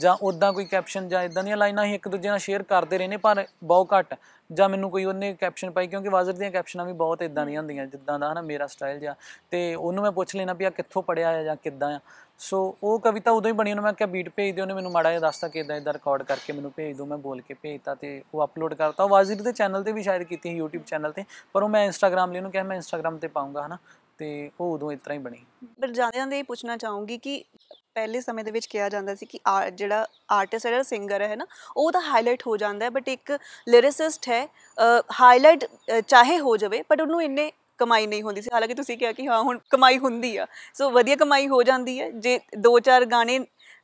ਜਾਂ ਉਦਾਂ ਕੋਈ ਕੈਪਸ਼ਨ ਜਾਂ ਇਦਾਂ ਦੀਆਂ ਲਾਈਨਾਂ ਹੀ ਇੱਕ ਦੂਜੇ ਨਾਲ ਸ਼ੇਅਰ ਕਰਦੇ ਰਹੇ ਨੇ ਪਰ ਬਹੁਤ ਘੱਟ ਜਾਂ ਮੈਨੂੰ ਕੋਈ ਉਹਨੇ ਕੈਪਸ਼ਨ ਪਾਈ ਕਿਉਂਕਿ ਵਾਜ਼ਰ ਦੀਆਂ ਕੈਪਸ਼ਨਾਂ ਵੀ ਬਹੁਤ ਇਦਾਂ ਦੀਆਂ ਹੁੰਦੀਆਂ ਜਿੱਦਾਂ ਦਾ ਹਨਾ ਮੇਰਾ ਸਟਾਈਲ ਜਾਂ ਤੇ ਉਹਨੂੰ ਮੈਂ ਪੁੱਛ ਲੈਣਾ ਵੀ ਆ ਕਿੱਥੋਂ ਪੜਿਆ ਆ ਜਾਂ ਕਿੱਦਾਂ ਆ ਸੋ ਉਹ ਕਵਿਤਾ ਉਦੋਂ ਹੀ ਬਣੀ ਉਹਨੂੰ ਮੈਂ ਕਿਹਾ ਬੀਟ ਭੇਜ ਦਿਓ ਉਹਨੇ ਮੈਨੂੰ ਮਾੜਾ ਜਿਹਾ ਦੱਸਤਾ ਕਿ ਇਦਾਂ ਇਦਾਂ ਰਿਕਾਰਡ ਕਰਕੇ ਮੈਨੂੰ ਭੇਜ ਦਿਓ ਮੈਂ ਬੋਲ ਕੇ ਭੇਜਤਾ ਤੇ ਉਹ ਅਪਲੋਡ ਕਰਤਾ ਵਾਜ਼ਿਰ ਦੇ ਚੈਨਲ ਤੇ ਵੀ ਸ਼ਾਇਰ ਕੀਤੀ ਹੈ YouTube ਚੈਨਲ ਤੇ ਪਰ ਉਹ ਮੈਂ Instagram ਲਈ ਉਹਨੂੰ ਕਿਹਾ ਮੈਂ Instagram ਤੇ ਪਾਉਂਗਾ ਹਨਾ ਤੇ ਉਹ ਉਦੋਂ ਇਸ ਤਰ੍ਹਾਂ ਹੀ ਬਣੀ ਪਰ ਜਾਂਦੇ ਜਾਂਦੇ ਇਹ ਪੁੱਛਣਾ ਚਾਹੂੰਗੀ ਕਿ ਪਹਿਲੇ ਸਮੇਂ ਦੇ ਵਿੱਚ ਕਿਹਾ ਜਾਂਦਾ ਸੀ ਕਿ ਜਿਹੜਾ ਆਰਟਿਸਟ ਹੈ ਸਿੰਗਰ ਹੈ ਨਾ ਉਹ ਤਾਂ ਹਾਈਲਾਈਟ ਹੋ ਜਾਂਦਾ ਹੈ ਬਟ ਇੱਕ ਲਿਰਿਸਿਸਟ ਹੈ ਹਾਈਲਾਈਟ ਚਾਹੇ ਹੋ ਜਾਵੇ ਬਟ ਉਹਨੂੰ ਇੰਨੇ ਕਮਾਈ ਨਹੀਂ ਹੁੰਦੀ ਸੀ ਹਾਲਾਂਕਿ ਤੁਸੀਂ ਕਿਹਾ ਕਿ ਹਾਂ ਹੁਣ ਕਮਾਈ ਹੁੰਦੀ ਆ ਸੋ ਵਧੀਆ ਕਮਾਈ ਹੋ ਜਾਂਦੀ ਹੈ ਜੇ ਦੋ ਚਾਰ ਗਾਣੇ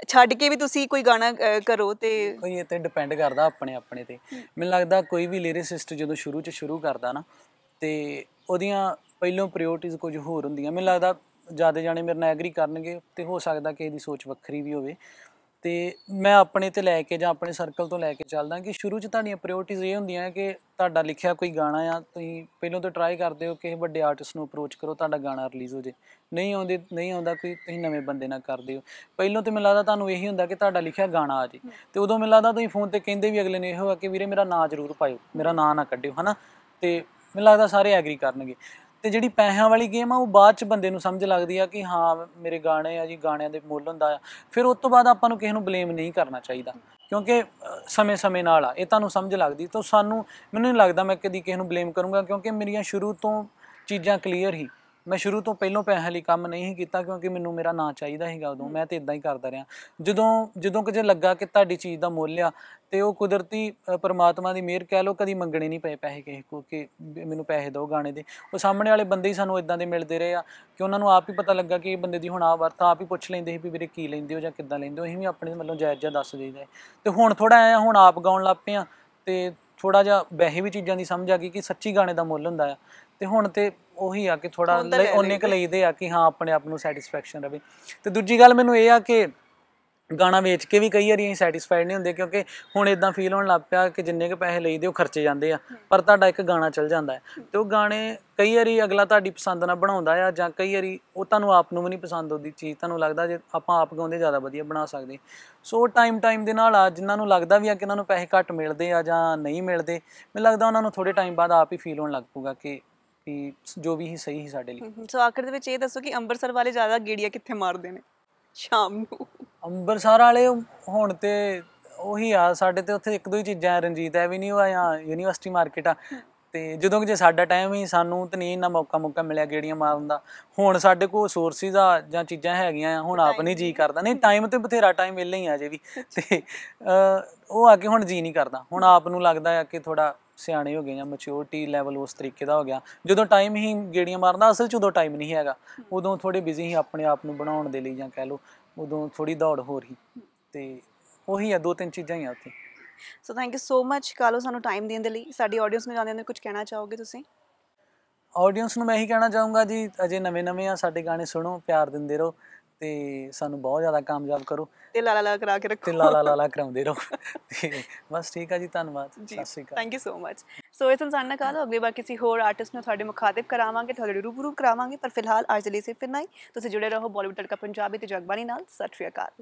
ਛੱਡ ਕੇ ਵੀ ਤੁਸੀਂ ਕੋਈ ਗਾਣਾ ਕਰੋ ਤੇ ਕੋਈ ਇਹ ਤੇ ਡਿਪੈਂਡ ਕਰਦਾ ਆਪਣੇ ਆਪਣੇ ਤੇ ਮੈਨੂੰ ਲੱਗਦਾ ਕੋਈ ਵੀ ਲਿਰਿਸਿਸਟ ਜਦੋਂ ਸ਼ੁਰੂ ਚ ਸ਼ੁਰੂ ਕਰਦਾ ਨਾ ਤੇ ਉਹਦੀਆਂ ਪਹਿਲੋਂ ਪ੍ਰਾਇੋਰਟੀਜ਼ ਕੁਝ ਹੋਰ ਹੁੰਦੀਆਂ ਮੈਨੂੰ ਲੱਗਦਾ ਜਿਆਦਾ ਜਾਣੇ ਮੇਰੇ ਨਾਲ ਐਗਰੀ ਕਰਨਗੇ ਤੇ ਹੋ ਸਕਦਾ ਕਿ ਇਹਦੀ ਸੋਚ ਵੱਖਰੀ ਵੀ ਹੋਵੇ ਤੇ ਮੈਂ ਆਪਣੇ ਤੇ ਲੈ ਕੇ ਜਾਂ ਆਪਣੇ ਸਰਕਲ ਤੋਂ ਲੈ ਕੇ ਚੱਲਦਾ ਕਿ ਸ਼ੁਰੂ 'ਚ ਤੁਹਾਡੀਆਂ ਪ੍ਰਾਇੋਰਟੀਜ਼ ਇਹ ਹੁੰਦੀਆਂ ਕਿ ਤੁਹਾਡਾ ਲਿਖਿਆ ਕੋਈ ਗਾਣਾ ਆ ਤੁਸੀਂ ਪਹਿਲਾਂ ਤਾਂ ਟਰਾਈ ਕਰਦੇ ਹੋ ਕਿ ਵੱਡੇ ਆਰਟਿਸਟ ਨੂੰ ਅਪਰੋਚ ਕਰੋ ਤੁਹਾਡਾ ਗਾਣਾ ਰਿਲੀਜ਼ ਹੋ ਜੇ ਨਹੀਂ ਆਉਂਦੇ ਨਹੀਂ ਆਉਂਦਾ ਕੋਈ ਤੁਸੀਂ ਨਵੇਂ ਬੰਦੇ ਨਾਲ ਕਰਦੇ ਹੋ ਪਹਿਲਾਂ ਤੇ ਮੈਨੂੰ ਲੱਗਦਾ ਤੁਹਾਨੂੰ ਇਹੀ ਹੁੰਦਾ ਕਿ ਤੁਹਾਡਾ ਲਿਖਿਆ ਗਾਣਾ ਆ ਜੇ ਤੇ ਉਦੋਂ ਮੈਨੂੰ ਲੱਗਦਾ ਤੁਸੀਂ ਫੋਨ ਤੇ ਕਹਿੰਦੇ ਵੀ ਅਗਲੇ ਨੇ ਇਹੋ ਆ ਕਿ ਵੀਰੇ ਮੇਰਾ ਨਾਂ ਜ਼ਰੂਰ ਪਾਇਓ ਮੇਰਾ ਨਾਂ ਨਾ ਕੱਢਿਓ ਹਨਾ ਤੇ ਮੈਨੂੰ ਲੱਗਦਾ ਸਾਰੇ ਐਗਰੀ ਕਰਨਗੇ ਤੇ ਜਿਹੜੀ ਪੈਸਿਆਂ ਵਾਲੀ ਗੇਮ ਆ ਉਹ ਬਾਅਦ ਚ ਬੰਦੇ ਨੂੰ ਸਮਝ ਲੱਗਦੀ ਆ ਕਿ ਹਾਂ ਮੇਰੇ ਗਾਣੇ ਆ ਜੀ ਗਾਣਿਆਂ ਦੇ ਮੁੱਲ ਹੁੰਦਾ ਆ ਫਿਰ ਉਸ ਤੋਂ ਬਾਅਦ ਆਪਾਂ ਨੂੰ ਕਿਸੇ ਨੂੰ ਬਲੇਮ ਨਹੀਂ ਕਰਨਾ ਚਾਹੀਦਾ ਕਿਉਂਕਿ ਸਮੇਂ-ਸਮੇਂ ਨਾਲ ਆ ਇਹ ਤੁਹਾਨੂੰ ਸਮਝ ਲੱਗਦੀ ਤਾਂ ਸਾਨੂੰ ਮੈਨੂੰ ਨਹੀਂ ਲੱਗਦਾ ਮੈਂ ਕਦੀ ਕਿਸੇ ਨੂੰ ਬਲੇਮ ਕਰੂੰਗਾ ਕਿਉਂਕਿ ਮੇਰੀਆਂ ਸ਼ੁਰੂ ਤੋਂ ਚੀਜ਼ਾਂ ਕਲੀਅਰ ਹੀ ਮੈਂ ਸ਼ੁਰੂ ਤੋਂ ਪਹਿਲਾਂ ਪੈਸੇ ਲਈ ਕੰਮ ਨਹੀਂ ਕੀਤਾ ਕਿਉਂਕਿ ਮੈਨੂੰ ਮੇਰਾ ਨਾਂ ਚਾਹੀਦਾ ਸੀਗਾ ਉਦੋਂ ਮੈਂ ਤੇ ਇਦਾਂ ਹੀ ਕਰਦਾ ਰਿਹਾ ਜਦੋਂ ਜਦੋਂ ਕਿ ਜੇ ਲੱਗਾ ਕਿ ਤੁਹਾਡੀ ਚੀਜ਼ ਦਾ ਮੁੱਲ ਆ ਤੇ ਉਹ ਕੁਦਰਤੀ ਪਰਮਾਤਮਾ ਦੀ ਮਿਹਰ ਕਹਿ ਲੋ ਕਦੀ ਮੰਗਣੇ ਨਹੀਂ ਪਏ ਪੈਸੇ ਕਿਸੇ ਕੋ ਕਿ ਮੈਨੂੰ ਪੈਸੇ ਦਿਓ ਗਾਣੇ ਦੇ ਉਹ ਸਾਹਮਣੇ ਵਾਲੇ ਬੰਦੇ ਹੀ ਸਾਨੂੰ ਇਦਾਂ ਦੇ ਮਿਲਦੇ ਰਹੇ ਆ ਕਿ ਉਹਨਾਂ ਨੂੰ ਆਪ ਹੀ ਪਤਾ ਲੱਗਾ ਕਿ ਇਹ ਬੰਦੇ ਦੀ ਹੁਣ ਆ ਵਰਤ ਆਪ ਹੀ ਪੁੱਛ ਲੈਂਦੇ ਸੀ ਵੀ ਵੀਰੇ ਕੀ ਲੈਂਦੇ ਹੋ ਜਾਂ ਕਿੱਦਾਂ ਲੈਂਦੇ ਹੋ ਅਸੀਂ ਵੀ ਆਪਣੇ ਮਤਲਬ ਜਾਇਜ਼ ਜਾਂ ਦੱਸ ਦੇਈਦਾ ਤੇ ਹੁਣ ਥੋੜਾ ਆਇਆ ਹੁਣ ਆਪ ਗਾਉਣ ਲੱਪੇ ਆ ਤੇ ਥੋੜਾ ਜਿਹਾ ਵੈਸੇ ਵੀ ਚੀਜ਼ਾਂ ਦੀ ਸਮਝ ਆ ਗਈ ਕਿ ਸੱਚੀ ਗਾਣੇ ਦਾ ਮੁੱਲ ਹੁੰਦਾ ਆ ਤੇ ਹੁਣ ਤੇ ਉਹੀ ਆ ਕਿ ਥੋੜਾ ਉਹਨੇ ਕ ਲਈਦੇ ਆ ਕਿ ਹਾਂ ਆਪਣੇ ਆਪ ਨੂੰ ਸੈਟੀਸਫੈਕਸ਼ਨ ਰਵੇ ਤੇ ਦੂਜੀ ਗੱਲ ਮੈਨੂੰ ਇਹ ਆ ਕਿ ਗਾਣਾ ਵੇਚ ਕੇ ਵੀ ਕਈ ਵਾਰੀ ਅਸੀਂ ਸੈਟੀਸਫਾਈਡ ਨਹੀਂ ਹੁੰਦੇ ਕਿਉਂਕਿ ਹੁਣ ਇਦਾਂ ਫੀਲ ਹੋਣ ਲੱਗ ਪਿਆ ਕਿ ਜਿੰਨੇ ਕ ਪੈਸੇ ਲਈਦੇ ਉਹ ਖਰਚੇ ਜਾਂਦੇ ਆ ਪਰ ਤੁਹਾਡਾ ਇੱਕ ਗਾਣਾ ਚੱਲ ਜਾਂਦਾ ਹੈ ਤੇ ਉਹ ਗਾਣੇ ਕਈ ਵਾਰੀ ਅਗਲਾ ਤੁਹਾਡੀ ਪਸੰਦ ਨਾਲ ਬਣਾਉਂਦਾ ਆ ਜਾਂ ਕਈ ਵਾਰੀ ਉਹ ਤੁਹਾਨੂੰ ਆਪ ਨੂੰ ਵੀ ਨਹੀਂ ਪਸੰਦ ਉਹਦੀ ਚੀਜ਼ ਤੁਹਾਨੂੰ ਲੱਗਦਾ ਜੇ ਆਪਾਂ ਆਪ ਗਾਉਂਦੇ ਜ਼ਿਆਦਾ ਵਧੀਆ ਬਣਾ ਸਕਦੇ ਸੋ ਟਾਈਮ ਟਾਈਮ ਦੇ ਨਾਲ ਆ ਜਿਨ੍ਹਾਂ ਨੂੰ ਲੱਗਦਾ ਵੀ ਆ ਕਿ ਇਹਨਾਂ ਨੂੰ ਪੈਸੇ ਘੱਟ ਮਿਲਦੇ ਆ ਜਾਂ ਨਹੀਂ ਮਿਲਦੇ ਮੈਨੂੰ ਲੱਗਦਾ ਉਹਨਾਂ ਨੂੰ ਥੋੜੇ ਟਾਈਮ ਬਾਅਦ ਆਪ ਹੀ ਫੀਲ ਹੋਣ ਲੱਗ ਪਊਗਾ ਕਿ ਵੀ ਜੋ ਵੀ ਹੀ ਸਹੀ ਹੀ ਸਾਡੇ ਲਈ ਸੋ ਆਖਰ ਦੇ ਵਿੱਚ ਇਹ ਦੱਸੋ ਕਿ ਅੰਬਰਸਰ ਵਾਲੇ ਜ਼ਿਆਦਾ ਗੇੜੀਆਂ ਕਿੱਥੇ ਮਾਰਦੇ ਨੇ ਸ਼ਾਮ ਨੂੰ ਅੰਬਰਸਰ ਵਾਲੇ ਹੁਣ ਤੇ ਉਹੀ ਆ ਸਾਡੇ ਤੇ ਉੱਥੇ ਇੱਕ ਦੋ ਹੀ ਚੀਜ਼ਾਂ ਰਣਜੀਤ ਐਵਨਿਊ ਆ ਜਾਂ ਯੂਨੀਵਰਸਿਟੀ ਮਾਰਕੀਟ ਆ ਤੇ ਜਦੋਂ ਕਿ ਸਾਡਾ ਟਾਈਮ ਹੀ ਸਾਨੂੰ ਤੇ ਨਹੀਂ ਇੰਨਾ ਮੌਕਾ ਮੌਕਾ ਮਿਲਿਆ ਗੇੜੀਆਂ ਮਾਰਨ ਦਾ ਹੁਣ ਸਾਡੇ ਕੋਲ ਸੋਰਸਿਸ ਆ ਜਾਂ ਚੀਜ਼ਾਂ ਹੈਗੀਆਂ ਹੁਣ ਆਪ ਨਹੀਂ ਜੀ ਕਰਦਾ ਨਹੀਂ ਟਾਈਮ ਤੇ ਬਥੇਰਾ ਟਾਈਮ ਮਿਲ ਹੀ ਆ ਜੇ ਵੀ ਤੇ ਉਹ ਆ ਕੇ ਹੁਣ ਜੀ ਨਹੀਂ ਕਰਦਾ ਹੁਣ ਆਪ ਨੂੰ ਲੱਗਦਾ ਆ ਕਿ ਥੋੜਾ ਸਿਆਣੇ ਹੋ ਗਏ ਜਾਂ ਮੈਚਿਓਰਟੀ ਲੈਵਲ ਉਸ ਤਰੀਕੇ ਦਾ ਹੋ ਗਿਆ ਜਦੋਂ ਟਾਈਮ ਹੀ ਗੇੜੀਆਂ ਮਾਰਦਾ ਅਸਲ 'ਚ ਉਦੋਂ ਟਾਈਮ ਨਹੀਂ ਹੈਗਾ ਉਦੋਂ ਥੋੜੇ ਬਿਜ਼ੀ ਹੀ ਆਪਣੇ ਆਪ ਨੂੰ ਬਣਾਉਣ ਦੇ ਲਈ ਜਾਂ ਕਹਿ ਲਓ ਉਦੋਂ ਥੋੜੀ ਦੌੜ ਹੋਰ ਹੀ ਤੇ ਉਹੀ ਆ ਦੋ ਤਿੰਨ ਚੀਜ਼ਾਂ ਹੀ ਆ ਉੱਥੇ ਸੋ ਥੈਂਕ ਯੂ ਸੋ ਮੱਚ ਕਾਲੋ ਸਾਨੂੰ ਟਾਈਮ ਦੇਣ ਦੇ ਲਈ ਸਾਡੀ ਆਡੀਅנס ਨੂੰ ਜਾਂਦੇ ਹਾਂ ਕੁਝ ਕਹਿਣਾ ਚਾਹੋਗੇ ਤੁਸੀਂ ਆਡੀਅנס ਨੂੰ ਮੈਂ ਇਹੀ ਕਹਿਣਾ ਚਾਹੂੰਗਾ ਜੀ ਅਜੇ ਨਵੇਂ-ਨਵੇਂ ਆ ਸਾਡੇ ਗਾਣੇ ਸੁਣੋ ਪਿਆਰ ਦਿੰਦੇ ਰਹੋ ਤੇ ਸਾਨੂੰ ਬਹੁਤ ਜ਼ਿਆਦਾ ਕਾਮਯਾਬ ਕਰੋ ਤੇ ਲਾਲਾ ਲਾਲਾ ਕਰਾ ਕੇ ਰੱਖੋ ਤੇ ਲਾਲਾ ਲਾਲਾ ਕਰਾਉਂਦੇ ਰਹੋ ਬਸ ਠੀਕ ਆ ਜੀ ਧੰਨਵਾਦ ਸਤਿ ਸ਼੍ਰੀ ਅਕਾਲ ਥੈਂਕ ਯੂ ਸੋ ਮੱਚ ਸੋ ਇਸ ਇਨਸਾਨ ਨਾਲ ਕਾਲ ਅਗਲੀ ਵਾਰ ਕਿਸੇ ਹੋਰ ਆਰਟਿਸਟ ਨੂੰ ਤੁਹਾਡੇ ਮੁਖਾਤਿਬ ਕਰਾਵਾਂਗੇ ਤੁਹਾਡੇ ਰੂਬਰੂ ਕਰਾਵਾਂਗੇ ਪਰ ਫਿਲਹਾਲ ਅੱਜ ਲਈ ਸਿਰਫ ਇੰਨਾ ਹੀ ਤੁਸੀਂ ਜੁੜੇ ਰਹੋ ਬਾਲੀਵੁੱਡ ਤੜਕਾ ਪੰਜਾਬੀ ਤੇ ਜਗਬਾਣੀ ਨਾਲ ਸਤਿ ਸ਼੍ਰੀ ਅਕਾਲ